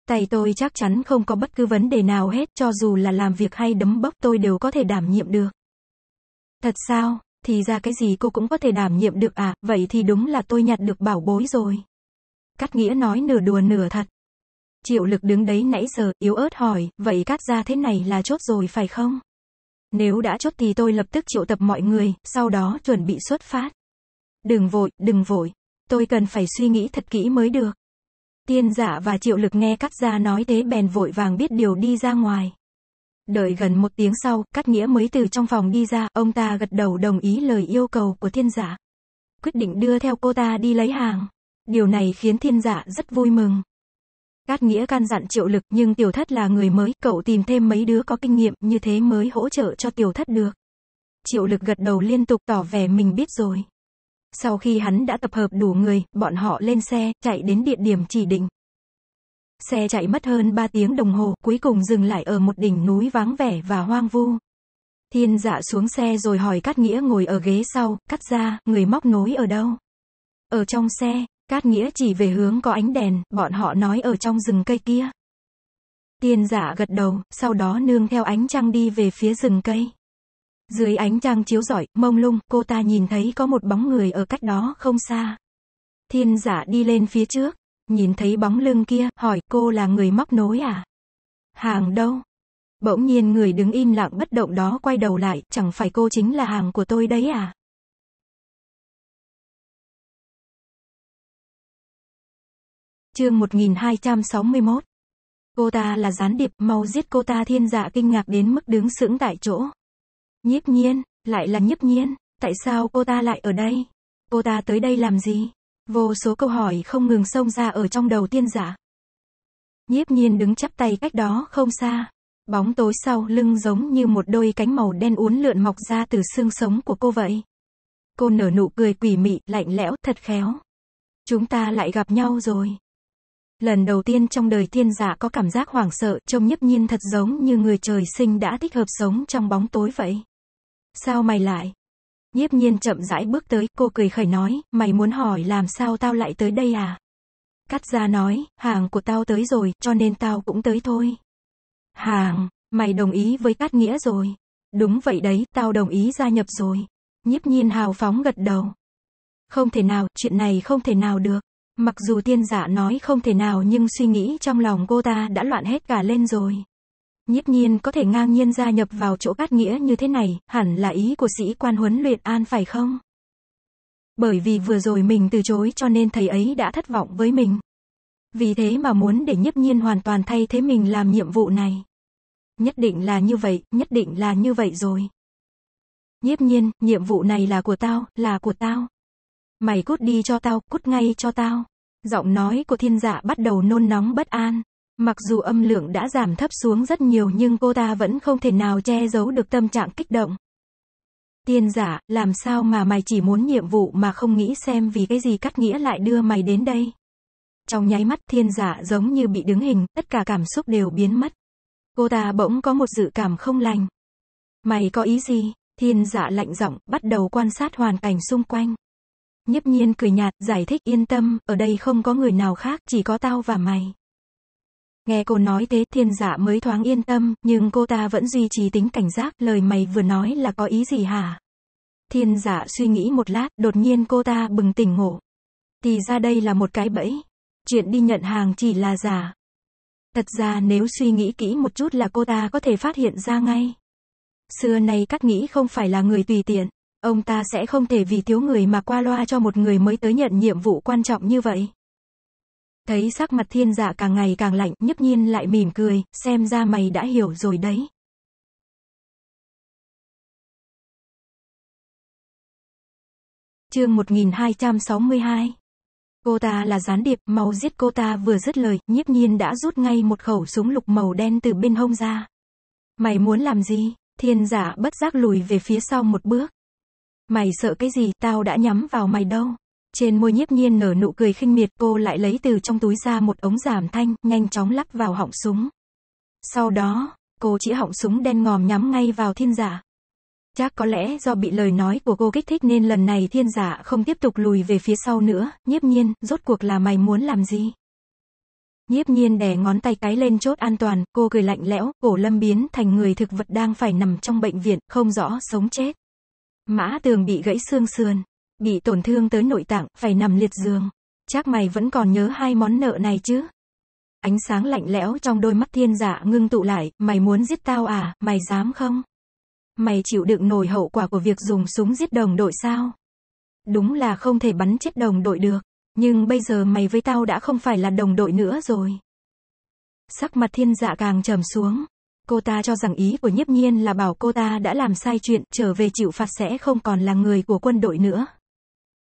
Tay tôi chắc chắn không có bất cứ vấn đề nào hết, cho dù là làm việc hay đấm bốc tôi đều có thể đảm nhiệm được. Thật sao, thì ra cái gì cô cũng có thể đảm nhiệm được à, vậy thì đúng là tôi nhặt được bảo bối rồi. Cát Nghĩa nói nửa đùa nửa thật. Triệu lực đứng đấy nãy giờ, yếu ớt hỏi, vậy cát gia thế này là chốt rồi phải không? Nếu đã chốt thì tôi lập tức triệu tập mọi người, sau đó chuẩn bị xuất phát. Đừng vội, đừng vội. Tôi cần phải suy nghĩ thật kỹ mới được. Tiên dạ và triệu lực nghe cắt ra nói thế bèn vội vàng biết điều đi ra ngoài. Đợi gần một tiếng sau, cắt nghĩa mới từ trong phòng đi ra, ông ta gật đầu đồng ý lời yêu cầu của thiên giả. Quyết định đưa theo cô ta đi lấy hàng. Điều này khiến thiên giả rất vui mừng. Cát Nghĩa can dặn triệu lực nhưng tiểu thất là người mới, cậu tìm thêm mấy đứa có kinh nghiệm như thế mới hỗ trợ cho tiểu thất được. Triệu lực gật đầu liên tục tỏ vẻ mình biết rồi. Sau khi hắn đã tập hợp đủ người, bọn họ lên xe, chạy đến địa điểm chỉ định. Xe chạy mất hơn 3 tiếng đồng hồ, cuối cùng dừng lại ở một đỉnh núi vắng vẻ và hoang vu. Thiên dạ xuống xe rồi hỏi Cát Nghĩa ngồi ở ghế sau, cắt ra, người móc nối ở đâu? Ở trong xe, Cát nghĩa chỉ về hướng có ánh đèn, bọn họ nói ở trong rừng cây kia. Tiên giả gật đầu, sau đó nương theo ánh trăng đi về phía rừng cây. Dưới ánh trăng chiếu rọi, mông lung, cô ta nhìn thấy có một bóng người ở cách đó không xa. Thiên giả đi lên phía trước, nhìn thấy bóng lưng kia, hỏi cô là người móc nối à? Hàng đâu? Bỗng nhiên người đứng im lặng bất động đó quay đầu lại, chẳng phải cô chính là hàng của tôi đấy à? chương 1261. Cô ta là gián điệp, mau giết cô ta thiên dạ kinh ngạc đến mức đứng sững tại chỗ. Nhiếp nhiên, lại là nhiếp nhiên, tại sao cô ta lại ở đây? Cô ta tới đây làm gì? Vô số câu hỏi không ngừng xông ra ở trong đầu tiên giả. Nhiếp nhiên đứng chắp tay cách đó không xa. Bóng tối sau lưng giống như một đôi cánh màu đen uốn lượn mọc ra từ xương sống của cô vậy. Cô nở nụ cười quỷ mị, lạnh lẽo, thật khéo. Chúng ta lại gặp nhau rồi. Lần đầu tiên trong đời thiên giả có cảm giác hoảng sợ, trông nhấp nhiên thật giống như người trời sinh đã thích hợp sống trong bóng tối vậy. Sao mày lại? Nhiếp nhiên chậm rãi bước tới, cô cười khẩy nói, mày muốn hỏi làm sao tao lại tới đây à? Cắt ra nói, hàng của tao tới rồi, cho nên tao cũng tới thôi. Hàng, mày đồng ý với cát nghĩa rồi. Đúng vậy đấy, tao đồng ý gia nhập rồi. Nhiếp nhiên hào phóng gật đầu. Không thể nào, chuyện này không thể nào được. Mặc dù tiên giả nói không thể nào nhưng suy nghĩ trong lòng cô ta đã loạn hết cả lên rồi. Nhất nhiên có thể ngang nhiên gia nhập vào chỗ cát nghĩa như thế này, hẳn là ý của sĩ quan huấn luyện an phải không? Bởi vì vừa rồi mình từ chối cho nên thầy ấy đã thất vọng với mình. Vì thế mà muốn để nhất nhiên hoàn toàn thay thế mình làm nhiệm vụ này. Nhất định là như vậy, nhất định là như vậy rồi. Nhất nhiên, nhiệm vụ này là của tao, là của tao. Mày cút đi cho tao, cút ngay cho tao. Giọng nói của thiên dạ bắt đầu nôn nóng bất an. Mặc dù âm lượng đã giảm thấp xuống rất nhiều nhưng cô ta vẫn không thể nào che giấu được tâm trạng kích động. thiên giả, dạ, làm sao mà mày chỉ muốn nhiệm vụ mà không nghĩ xem vì cái gì cắt nghĩa lại đưa mày đến đây. Trong nháy mắt thiên giả dạ giống như bị đứng hình, tất cả cảm xúc đều biến mất. Cô ta bỗng có một dự cảm không lành. Mày có ý gì? Thiên giả dạ lạnh giọng, bắt đầu quan sát hoàn cảnh xung quanh. Nhấp nhiên cười nhạt, giải thích yên tâm, ở đây không có người nào khác, chỉ có tao và mày. Nghe cô nói thế thiên giả dạ mới thoáng yên tâm, nhưng cô ta vẫn duy trì tính cảnh giác, lời mày vừa nói là có ý gì hả? Thiên giả dạ suy nghĩ một lát, đột nhiên cô ta bừng tỉnh ngộ. Thì ra đây là một cái bẫy. Chuyện đi nhận hàng chỉ là giả. Thật ra nếu suy nghĩ kỹ một chút là cô ta có thể phát hiện ra ngay. Xưa nay cắt nghĩ không phải là người tùy tiện. Ông ta sẽ không thể vì thiếu người mà qua loa cho một người mới tới nhận nhiệm vụ quan trọng như vậy. Thấy sắc mặt thiên dạ càng ngày càng lạnh, nhấp nhiên lại mỉm cười, xem ra mày đã hiểu rồi đấy. Chương 1262 Cô ta là gián điệp, mau giết cô ta vừa dứt lời, nhiếp nhiên đã rút ngay một khẩu súng lục màu đen từ bên hông ra. Mày muốn làm gì? Thiên giả dạ bất giác lùi về phía sau một bước. Mày sợ cái gì, tao đã nhắm vào mày đâu. Trên môi nhiếp nhiên nở nụ cười khinh miệt cô lại lấy từ trong túi ra một ống giảm thanh, nhanh chóng lắp vào họng súng. Sau đó, cô chỉ họng súng đen ngòm nhắm ngay vào thiên giả. Chắc có lẽ do bị lời nói của cô kích thích nên lần này thiên giả không tiếp tục lùi về phía sau nữa, nhiếp nhiên, rốt cuộc là mày muốn làm gì? Nhiếp nhiên đè ngón tay cái lên chốt an toàn, cô cười lạnh lẽo, cổ lâm biến thành người thực vật đang phải nằm trong bệnh viện, không rõ sống chết. Mã tường bị gãy xương sườn, bị tổn thương tới nội tạng, phải nằm liệt giường. Chắc mày vẫn còn nhớ hai món nợ này chứ? Ánh sáng lạnh lẽo trong đôi mắt thiên giả dạ ngưng tụ lại, mày muốn giết tao à, mày dám không? Mày chịu đựng nổi hậu quả của việc dùng súng giết đồng đội sao? Đúng là không thể bắn chết đồng đội được, nhưng bây giờ mày với tao đã không phải là đồng đội nữa rồi. Sắc mặt thiên dạ càng trầm xuống, cô ta cho rằng ý của nhiếp nhiên là bảo cô ta đã làm sai chuyện, trở về chịu phạt sẽ không còn là người của quân đội nữa.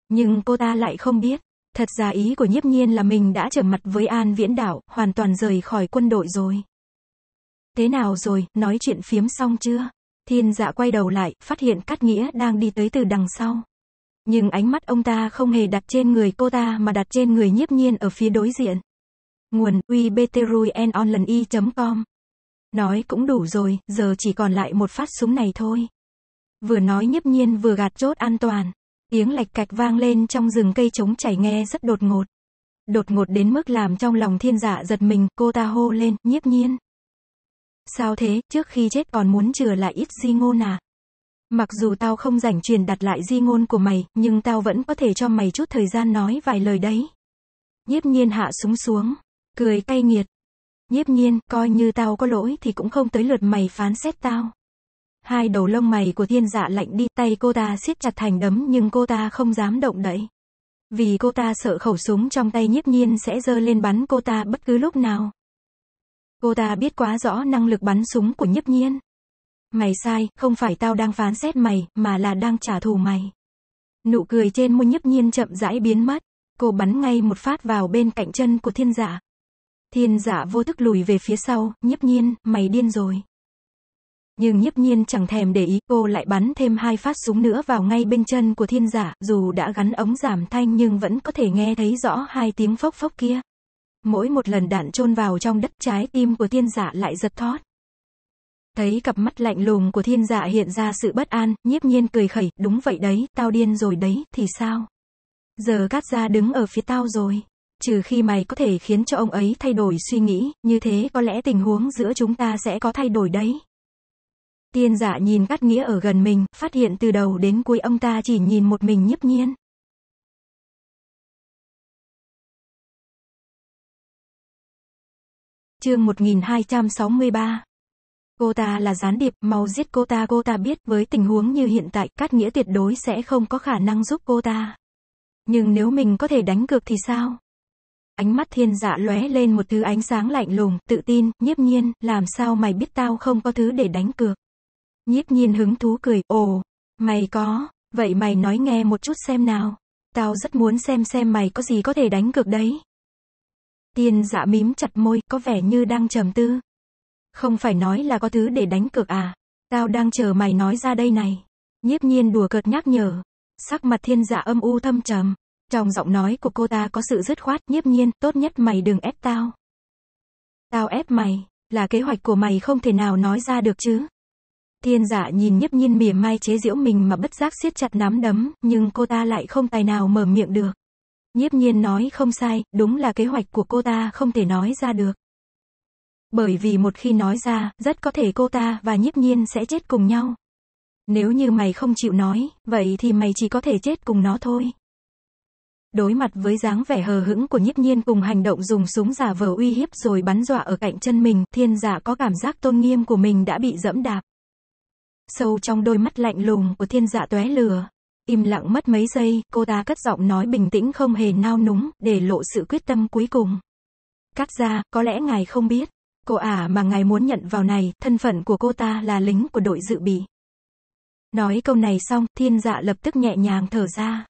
Nhưng cô ta lại không biết, thật ra ý của nhiếp nhiên là mình đã trở mặt với An Viễn Đảo, hoàn toàn rời khỏi quân đội rồi. Thế nào rồi, nói chuyện phiếm xong chưa? Thiên dạ quay đầu lại, phát hiện Cát Nghĩa đang đi tới từ đằng sau. Nhưng ánh mắt ông ta không hề đặt trên người cô ta mà đặt trên người nhiếp nhiên ở phía đối diện. Nguồn, uy btrui online.com Nói cũng đủ rồi, giờ chỉ còn lại một phát súng này thôi. Vừa nói nhiếp nhiên vừa gạt chốt an toàn. Tiếng lạch cạch vang lên trong rừng cây trống chảy nghe rất đột ngột. Đột ngột đến mức làm trong lòng thiên giả giật mình, cô ta hô lên, nhiếp nhiên. Sao thế, trước khi chết còn muốn chừa lại ít di ngôn à? Mặc dù tao không rảnh truyền đặt lại di ngôn của mày, nhưng tao vẫn có thể cho mày chút thời gian nói vài lời đấy. Nhiếp nhiên hạ súng xuống, cười cay nghiệt, Nhiếp nhiên, coi như tao có lỗi thì cũng không tới lượt mày phán xét tao. Hai đầu lông mày của thiên dạ lạnh đi, tay cô ta siết chặt thành đấm nhưng cô ta không dám động đậy. Vì cô ta sợ khẩu súng trong tay nhiếp nhiên sẽ dơ lên bắn cô ta bất cứ lúc nào. Cô ta biết quá rõ năng lực bắn súng của nhiếp nhiên. Mày sai, không phải tao đang phán xét mày, mà là đang trả thù mày. Nụ cười trên môi nhiếp nhiên chậm rãi biến mất. Cô bắn ngay một phát vào bên cạnh chân của thiên giả. Dạ. Thiên giả vô thức lùi về phía sau, nhiếp nhiên, mày điên rồi. Nhưng nhiếp nhiên chẳng thèm để ý cô lại bắn thêm hai phát súng nữa vào ngay bên chân của thiên giả, dù đã gắn ống giảm thanh nhưng vẫn có thể nghe thấy rõ hai tiếng phốc phốc kia. Mỗi một lần đạn chôn vào trong đất trái tim của thiên giả lại giật thót. Thấy cặp mắt lạnh lùng của thiên giả hiện ra sự bất an, nhiếp nhiên cười khẩy, đúng vậy đấy, tao điên rồi đấy, thì sao? Giờ cát ra đứng ở phía tao rồi trừ khi mày có thể khiến cho ông ấy thay đổi suy nghĩ, như thế có lẽ tình huống giữa chúng ta sẽ có thay đổi đấy. Tiên giả nhìn cắt nghĩa ở gần mình, phát hiện từ đầu đến cuối ông ta chỉ nhìn một mình nhiếp nhiên. Chương 1263 Cô ta là gián điệp, mau giết cô ta cô ta biết với tình huống như hiện tại, cắt nghĩa tuyệt đối sẽ không có khả năng giúp cô ta. Nhưng nếu mình có thể đánh cược thì sao? ánh mắt thiên dạ lóe lên một thứ ánh sáng lạnh lùng, tự tin, nhiếp nhiên, làm sao mày biết tao không có thứ để đánh cược. Nhiếp nhiên hứng thú cười, ồ, mày có, vậy mày nói nghe một chút xem nào, tao rất muốn xem xem mày có gì có thể đánh cược đấy. thiên dạ mím chặt môi, có vẻ như đang trầm tư. Không phải nói là có thứ để đánh cược à, tao đang chờ mày nói ra đây này. Nhiếp nhiên đùa cợt nhắc nhở, sắc mặt thiên dạ âm u thâm trầm. Trong giọng nói của cô ta có sự dứt khoát, nhiếp nhiên, tốt nhất mày đừng ép tao. Tao ép mày, là kế hoạch của mày không thể nào nói ra được chứ. Thiên giả nhìn nhiếp nhiên mỉa mai chế giễu mình mà bất giác siết chặt nắm đấm, nhưng cô ta lại không tài nào mở miệng được. Nhiếp nhiên nói không sai, đúng là kế hoạch của cô ta không thể nói ra được. Bởi vì một khi nói ra, rất có thể cô ta và nhiếp nhiên sẽ chết cùng nhau. Nếu như mày không chịu nói, vậy thì mày chỉ có thể chết cùng nó thôi đối mặt với dáng vẻ hờ hững của nhiếp nhiên cùng hành động dùng súng giả vờ uy hiếp rồi bắn dọa ở cạnh chân mình, thiên giả có cảm giác tôn nghiêm của mình đã bị dẫm đạp. Sâu trong đôi mắt lạnh lùng của thiên giả tóe lửa. Im lặng mất mấy giây, cô ta cất giọng nói bình tĩnh không hề nao núng, để lộ sự quyết tâm cuối cùng. Cắt ra, có lẽ ngài không biết. Cô ả à, mà ngài muốn nhận vào này, thân phận của cô ta là lính của đội dự bị. Nói câu này xong, thiên dạ lập tức nhẹ nhàng thở ra.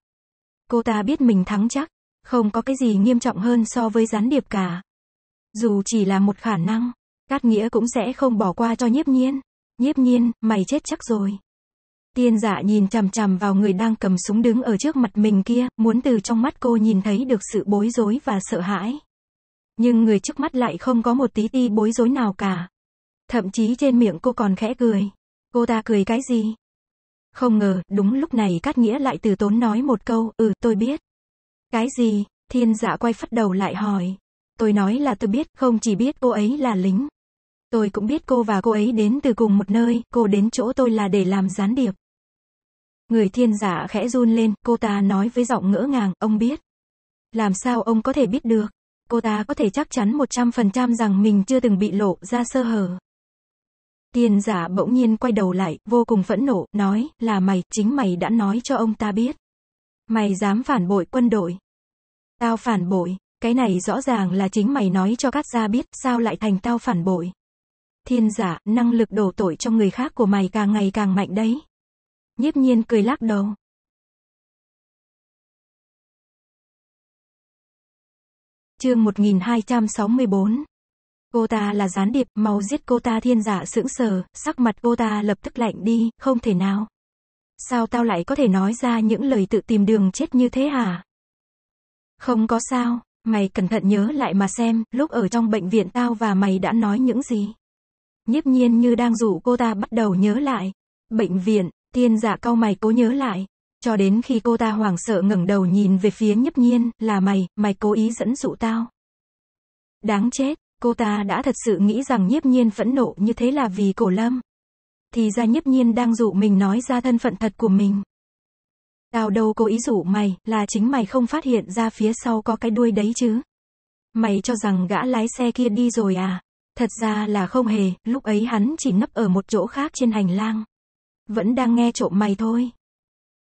Cô ta biết mình thắng chắc, không có cái gì nghiêm trọng hơn so với gián điệp cả. Dù chỉ là một khả năng, Cát Nghĩa cũng sẽ không bỏ qua cho nhiếp nhiên. Nhiếp nhiên, mày chết chắc rồi. Tiên dạ nhìn chằm chằm vào người đang cầm súng đứng ở trước mặt mình kia, muốn từ trong mắt cô nhìn thấy được sự bối rối và sợ hãi. Nhưng người trước mắt lại không có một tí ti bối rối nào cả. Thậm chí trên miệng cô còn khẽ cười. Cô ta cười cái gì? Không ngờ, đúng lúc này Cát Nghĩa lại từ tốn nói một câu, ừ, tôi biết. Cái gì? Thiên giả dạ quay phát đầu lại hỏi. Tôi nói là tôi biết, không chỉ biết cô ấy là lính. Tôi cũng biết cô và cô ấy đến từ cùng một nơi, cô đến chỗ tôi là để làm gián điệp. Người thiên giả dạ khẽ run lên, cô ta nói với giọng ngỡ ngàng, ông biết. Làm sao ông có thể biết được? Cô ta có thể chắc chắn 100% rằng mình chưa từng bị lộ ra sơ hở. Tiên giả bỗng nhiên quay đầu lại, vô cùng phẫn nộ, nói, là mày, chính mày đã nói cho ông ta biết. Mày dám phản bội quân đội. Tao phản bội, cái này rõ ràng là chính mày nói cho cát gia biết, sao lại thành tao phản bội. Thiên giả, năng lực đổ tội cho người khác của mày càng ngày càng mạnh đấy. Nhiếp nhiên cười lắc đầu. Chương 1264 cô ta là gián điệp, mau giết cô ta thiên giả sững sờ, sắc mặt cô ta lập tức lạnh đi, không thể nào. Sao tao lại có thể nói ra những lời tự tìm đường chết như thế hả? Không có sao, mày cẩn thận nhớ lại mà xem, lúc ở trong bệnh viện tao và mày đã nói những gì. Nhiếp nhiên như đang dụ cô ta bắt đầu nhớ lại. Bệnh viện, thiên giả cau mày cố nhớ lại. Cho đến khi cô ta hoảng sợ ngẩng đầu nhìn về phía nhấp nhiên, là mày, mày cố ý dẫn dụ tao. Đáng chết, Cô ta đã thật sự nghĩ rằng nhiếp nhiên phẫn nộ như thế là vì cổ lâm. Thì ra nhiếp nhiên đang dụ mình nói ra thân phận thật của mình. Tao đâu cố ý dụ mày, là chính mày không phát hiện ra phía sau có cái đuôi đấy chứ. Mày cho rằng gã lái xe kia đi rồi à? Thật ra là không hề, lúc ấy hắn chỉ nấp ở một chỗ khác trên hành lang. Vẫn đang nghe trộm mày thôi.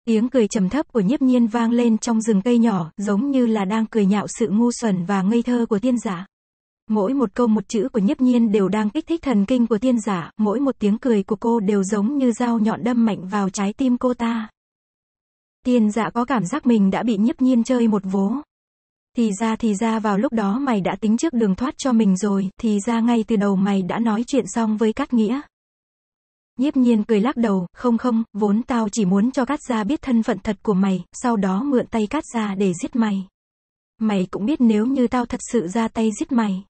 Tiếng cười trầm thấp của nhiếp nhiên vang lên trong rừng cây nhỏ, giống như là đang cười nhạo sự ngu xuẩn và ngây thơ của tiên giả. Mỗi một câu một chữ của nhiếp nhiên đều đang kích thích thần kinh của tiên giả, mỗi một tiếng cười của cô đều giống như dao nhọn đâm mạnh vào trái tim cô ta. Tiên giả có cảm giác mình đã bị nhiếp nhiên chơi một vố. Thì ra thì ra vào lúc đó mày đã tính trước đường thoát cho mình rồi, thì ra ngay từ đầu mày đã nói chuyện xong với Cát Nghĩa. Nhiếp nhiên cười lắc đầu, không không, vốn tao chỉ muốn cho Cát Gia biết thân phận thật của mày, sau đó mượn tay Cát Gia để giết mày. Mày cũng biết nếu như tao thật sự ra tay giết mày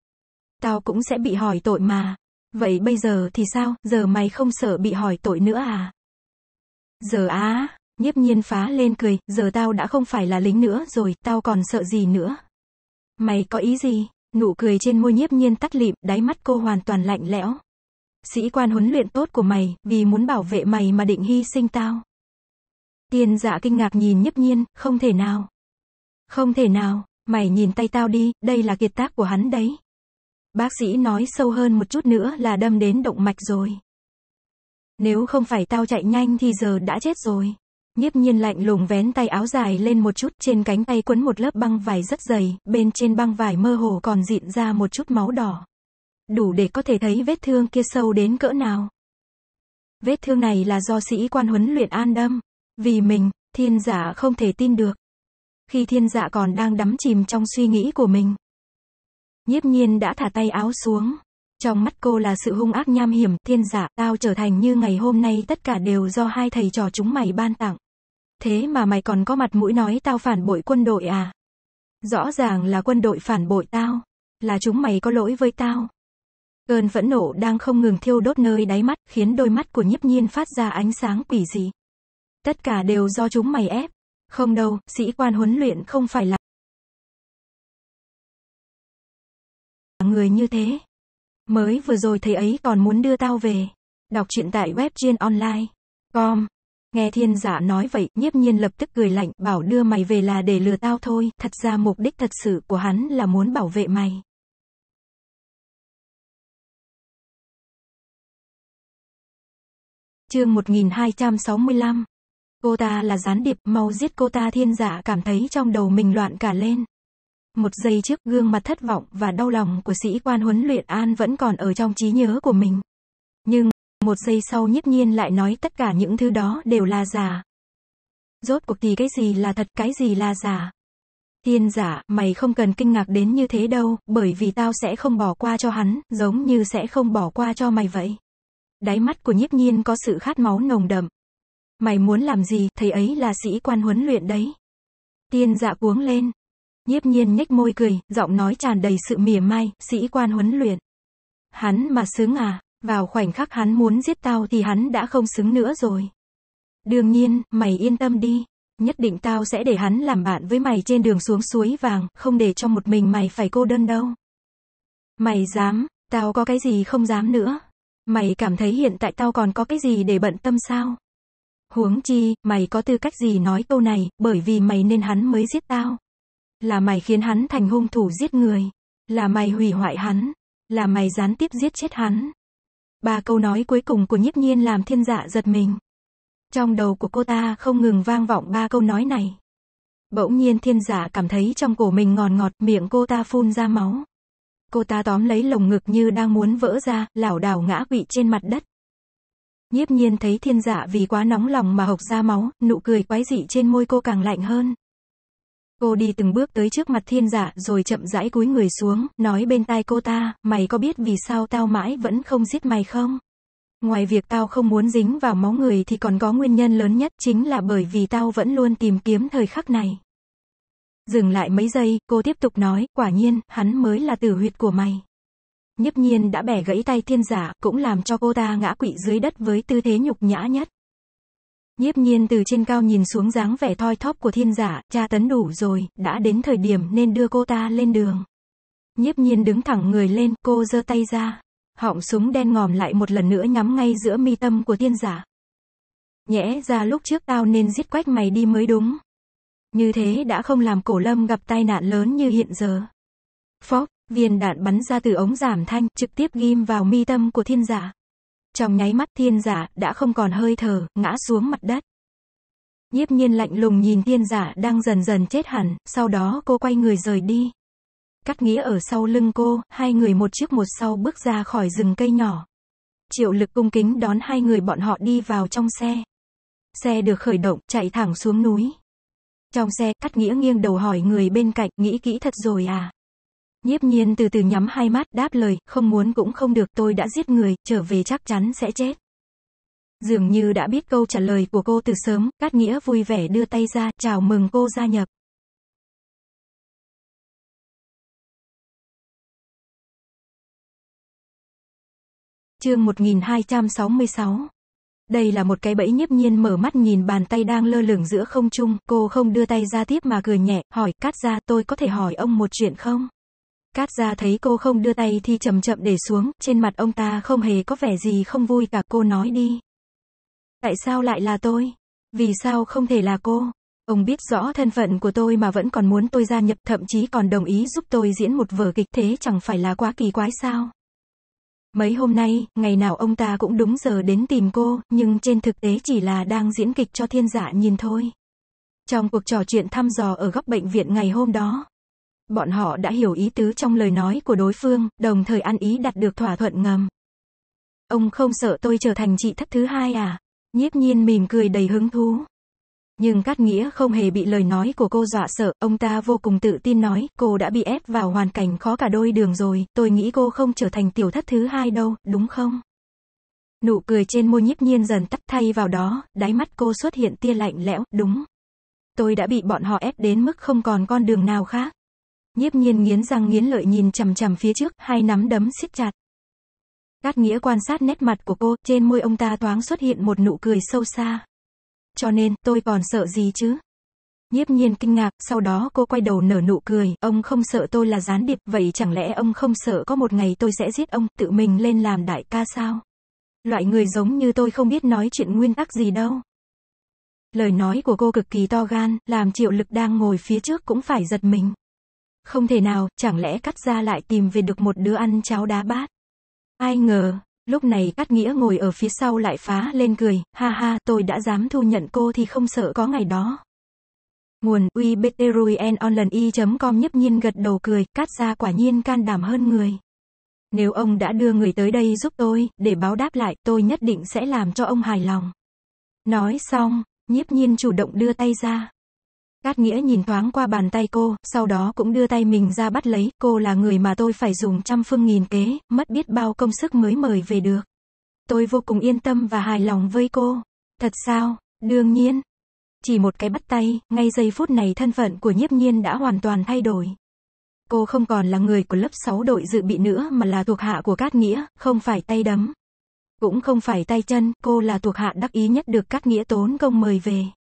tao cũng sẽ bị hỏi tội mà. Vậy bây giờ thì sao, giờ mày không sợ bị hỏi tội nữa à? Giờ á, nhiếp nhiên phá lên cười, giờ tao đã không phải là lính nữa rồi, tao còn sợ gì nữa? Mày có ý gì? Nụ cười trên môi nhiếp nhiên tắt lịm, đáy mắt cô hoàn toàn lạnh lẽo. Sĩ quan huấn luyện tốt của mày, vì muốn bảo vệ mày mà định hy sinh tao. Tiên dạ kinh ngạc nhìn nhiếp nhiên, không thể nào. Không thể nào, mày nhìn tay tao đi, đây là kiệt tác của hắn đấy. Bác sĩ nói sâu hơn một chút nữa là đâm đến động mạch rồi. Nếu không phải tao chạy nhanh thì giờ đã chết rồi. Nhiếp nhiên lạnh lùng vén tay áo dài lên một chút trên cánh tay quấn một lớp băng vải rất dày, bên trên băng vải mơ hồ còn dịn ra một chút máu đỏ. Đủ để có thể thấy vết thương kia sâu đến cỡ nào. Vết thương này là do sĩ quan huấn luyện an đâm. Vì mình, thiên giả không thể tin được. Khi thiên giả còn đang đắm chìm trong suy nghĩ của mình, Nhiếp nhiên đã thả tay áo xuống. Trong mắt cô là sự hung ác nham hiểm, thiên giả, dạ, tao trở thành như ngày hôm nay tất cả đều do hai thầy trò chúng mày ban tặng. Thế mà mày còn có mặt mũi nói tao phản bội quân đội à? Rõ ràng là quân đội phản bội tao. Là chúng mày có lỗi với tao. Cơn phẫn nộ đang không ngừng thiêu đốt nơi đáy mắt, khiến đôi mắt của nhiếp nhiên phát ra ánh sáng quỷ dị. Tất cả đều do chúng mày ép. Không đâu, sĩ quan huấn luyện không phải là người như thế. Mới vừa rồi thầy ấy còn muốn đưa tao về. Đọc truyện tại web trên online. Com. Nghe thiên giả nói vậy, nhiếp nhiên lập tức cười lạnh, bảo đưa mày về là để lừa tao thôi, thật ra mục đích thật sự của hắn là muốn bảo vệ mày. Chương 1265 Cô ta là gián điệp, mau giết cô ta thiên giả cảm thấy trong đầu mình loạn cả lên. Một giây trước gương mặt thất vọng và đau lòng của sĩ quan huấn luyện An vẫn còn ở trong trí nhớ của mình. Nhưng, một giây sau nhiếp nhiên lại nói tất cả những thứ đó đều là giả. Rốt cuộc thì cái gì là thật, cái gì là giả? Tiên giả, mày không cần kinh ngạc đến như thế đâu, bởi vì tao sẽ không bỏ qua cho hắn, giống như sẽ không bỏ qua cho mày vậy. Đáy mắt của nhiếp nhiên có sự khát máu nồng đậm. Mày muốn làm gì, thầy ấy là sĩ quan huấn luyện đấy. Tiên giả cuống lên, Nhiếp nhiên nhếch môi cười, giọng nói tràn đầy sự mỉa mai, sĩ quan huấn luyện. Hắn mà xứng à, vào khoảnh khắc hắn muốn giết tao thì hắn đã không xứng nữa rồi. Đương nhiên, mày yên tâm đi. Nhất định tao sẽ để hắn làm bạn với mày trên đường xuống suối vàng, không để cho một mình mày phải cô đơn đâu. Mày dám, tao có cái gì không dám nữa. Mày cảm thấy hiện tại tao còn có cái gì để bận tâm sao? Huống chi, mày có tư cách gì nói câu này, bởi vì mày nên hắn mới giết tao. Là mày khiến hắn thành hung thủ giết người. Là mày hủy hoại hắn. Là mày gián tiếp giết chết hắn. Ba câu nói cuối cùng của nhiếp nhiên làm thiên dạ giật mình. Trong đầu của cô ta không ngừng vang vọng ba câu nói này. Bỗng nhiên thiên giả dạ cảm thấy trong cổ mình ngọt ngọt, miệng cô ta phun ra máu. Cô ta tóm lấy lồng ngực như đang muốn vỡ ra, lảo đảo ngã quỵ trên mặt đất. Nhiếp nhiên thấy thiên giả dạ vì quá nóng lòng mà hộc ra máu, nụ cười quái dị trên môi cô càng lạnh hơn. Cô đi từng bước tới trước mặt thiên giả dạ rồi chậm rãi cúi người xuống, nói bên tai cô ta, mày có biết vì sao tao mãi vẫn không giết mày không? Ngoài việc tao không muốn dính vào máu người thì còn có nguyên nhân lớn nhất chính là bởi vì tao vẫn luôn tìm kiếm thời khắc này. Dừng lại mấy giây, cô tiếp tục nói, quả nhiên, hắn mới là tử huyệt của mày. Nhấp nhiên đã bẻ gãy tay thiên giả, dạ, cũng làm cho cô ta ngã quỵ dưới đất với tư thế nhục nhã nhất. Nhiếp nhiên từ trên cao nhìn xuống dáng vẻ thoi thóp của thiên giả, cha tấn đủ rồi, đã đến thời điểm nên đưa cô ta lên đường. Nhiếp nhiên đứng thẳng người lên, cô giơ tay ra. Họng súng đen ngòm lại một lần nữa nhắm ngay giữa mi tâm của thiên giả. Nhẽ ra lúc trước tao nên giết quách mày đi mới đúng. Như thế đã không làm cổ lâm gặp tai nạn lớn như hiện giờ. Phóc, viên đạn bắn ra từ ống giảm thanh, trực tiếp ghim vào mi tâm của thiên giả. Trong nháy mắt thiên giả đã không còn hơi thở, ngã xuống mặt đất. Nhiếp nhiên lạnh lùng nhìn thiên giả đang dần dần chết hẳn, sau đó cô quay người rời đi. Cắt nghĩa ở sau lưng cô, hai người một trước một sau bước ra khỏi rừng cây nhỏ. Triệu lực cung kính đón hai người bọn họ đi vào trong xe. Xe được khởi động, chạy thẳng xuống núi. Trong xe, cắt nghĩa nghiêng đầu hỏi người bên cạnh, nghĩ kỹ thật rồi à? Nhiếp nhiên từ từ nhắm hai mắt, đáp lời, không muốn cũng không được, tôi đã giết người, trở về chắc chắn sẽ chết. Dường như đã biết câu trả lời của cô từ sớm, Cát Nghĩa vui vẻ đưa tay ra, chào mừng cô gia nhập. Chương 1266 Đây là một cái bẫy nhiếp nhiên mở mắt nhìn bàn tay đang lơ lửng giữa không trung, cô không đưa tay ra tiếp mà cười nhẹ, hỏi, cát ra, tôi có thể hỏi ông một chuyện không? Cát gia thấy cô không đưa tay thì chậm chậm để xuống, trên mặt ông ta không hề có vẻ gì không vui cả cô nói đi. Tại sao lại là tôi? Vì sao không thể là cô? Ông biết rõ thân phận của tôi mà vẫn còn muốn tôi gia nhập thậm chí còn đồng ý giúp tôi diễn một vở kịch thế chẳng phải là quá kỳ quái sao? Mấy hôm nay, ngày nào ông ta cũng đúng giờ đến tìm cô, nhưng trên thực tế chỉ là đang diễn kịch cho thiên dạ nhìn thôi. Trong cuộc trò chuyện thăm dò ở góc bệnh viện ngày hôm đó, Bọn họ đã hiểu ý tứ trong lời nói của đối phương, đồng thời ăn ý đặt được thỏa thuận ngầm. Ông không sợ tôi trở thành chị thất thứ hai à? Nhiếp nhiên mỉm cười đầy hứng thú. Nhưng Cát Nghĩa không hề bị lời nói của cô dọa sợ, ông ta vô cùng tự tin nói, cô đã bị ép vào hoàn cảnh khó cả đôi đường rồi, tôi nghĩ cô không trở thành tiểu thất thứ hai đâu, đúng không? Nụ cười trên môi nhiếp nhiên dần tắt thay vào đó, đáy mắt cô xuất hiện tia lạnh lẽo, đúng. Tôi đã bị bọn họ ép đến mức không còn con đường nào khác. Nhiếp nhiên nghiến răng nghiến lợi nhìn chằm chằm phía trước, hai nắm đấm siết chặt. Cát nghĩa quan sát nét mặt của cô, trên môi ông ta thoáng xuất hiện một nụ cười sâu xa. Cho nên, tôi còn sợ gì chứ? Nhiếp nhiên kinh ngạc, sau đó cô quay đầu nở nụ cười, ông không sợ tôi là gián điệp, vậy chẳng lẽ ông không sợ có một ngày tôi sẽ giết ông, tự mình lên làm đại ca sao? Loại người giống như tôi không biết nói chuyện nguyên tắc gì đâu. Lời nói của cô cực kỳ to gan, làm triệu lực đang ngồi phía trước cũng phải giật mình. Không thể nào, chẳng lẽ cắt ra lại tìm về được một đứa ăn cháo đá bát. Ai ngờ, lúc này cắt nghĩa ngồi ở phía sau lại phá lên cười, ha ha, tôi đã dám thu nhận cô thì không sợ có ngày đó. Nguồn uibteruyenonlinei.com nhấp nhiên gật đầu cười, cắt ra quả nhiên can đảm hơn người. Nếu ông đã đưa người tới đây giúp tôi, để báo đáp lại, tôi nhất định sẽ làm cho ông hài lòng. Nói xong, nhiếp nhiên chủ động đưa tay ra. Cát nghĩa nhìn thoáng qua bàn tay cô, sau đó cũng đưa tay mình ra bắt lấy, cô là người mà tôi phải dùng trăm phương nghìn kế, mất biết bao công sức mới mời về được. Tôi vô cùng yên tâm và hài lòng với cô. Thật sao? Đương nhiên. Chỉ một cái bắt tay, ngay giây phút này thân phận của nhiếp nhiên đã hoàn toàn thay đổi. Cô không còn là người của lớp 6 đội dự bị nữa mà là thuộc hạ của Cát Nghĩa, không phải tay đấm. Cũng không phải tay chân, cô là thuộc hạ đắc ý nhất được Cát Nghĩa tốn công mời về.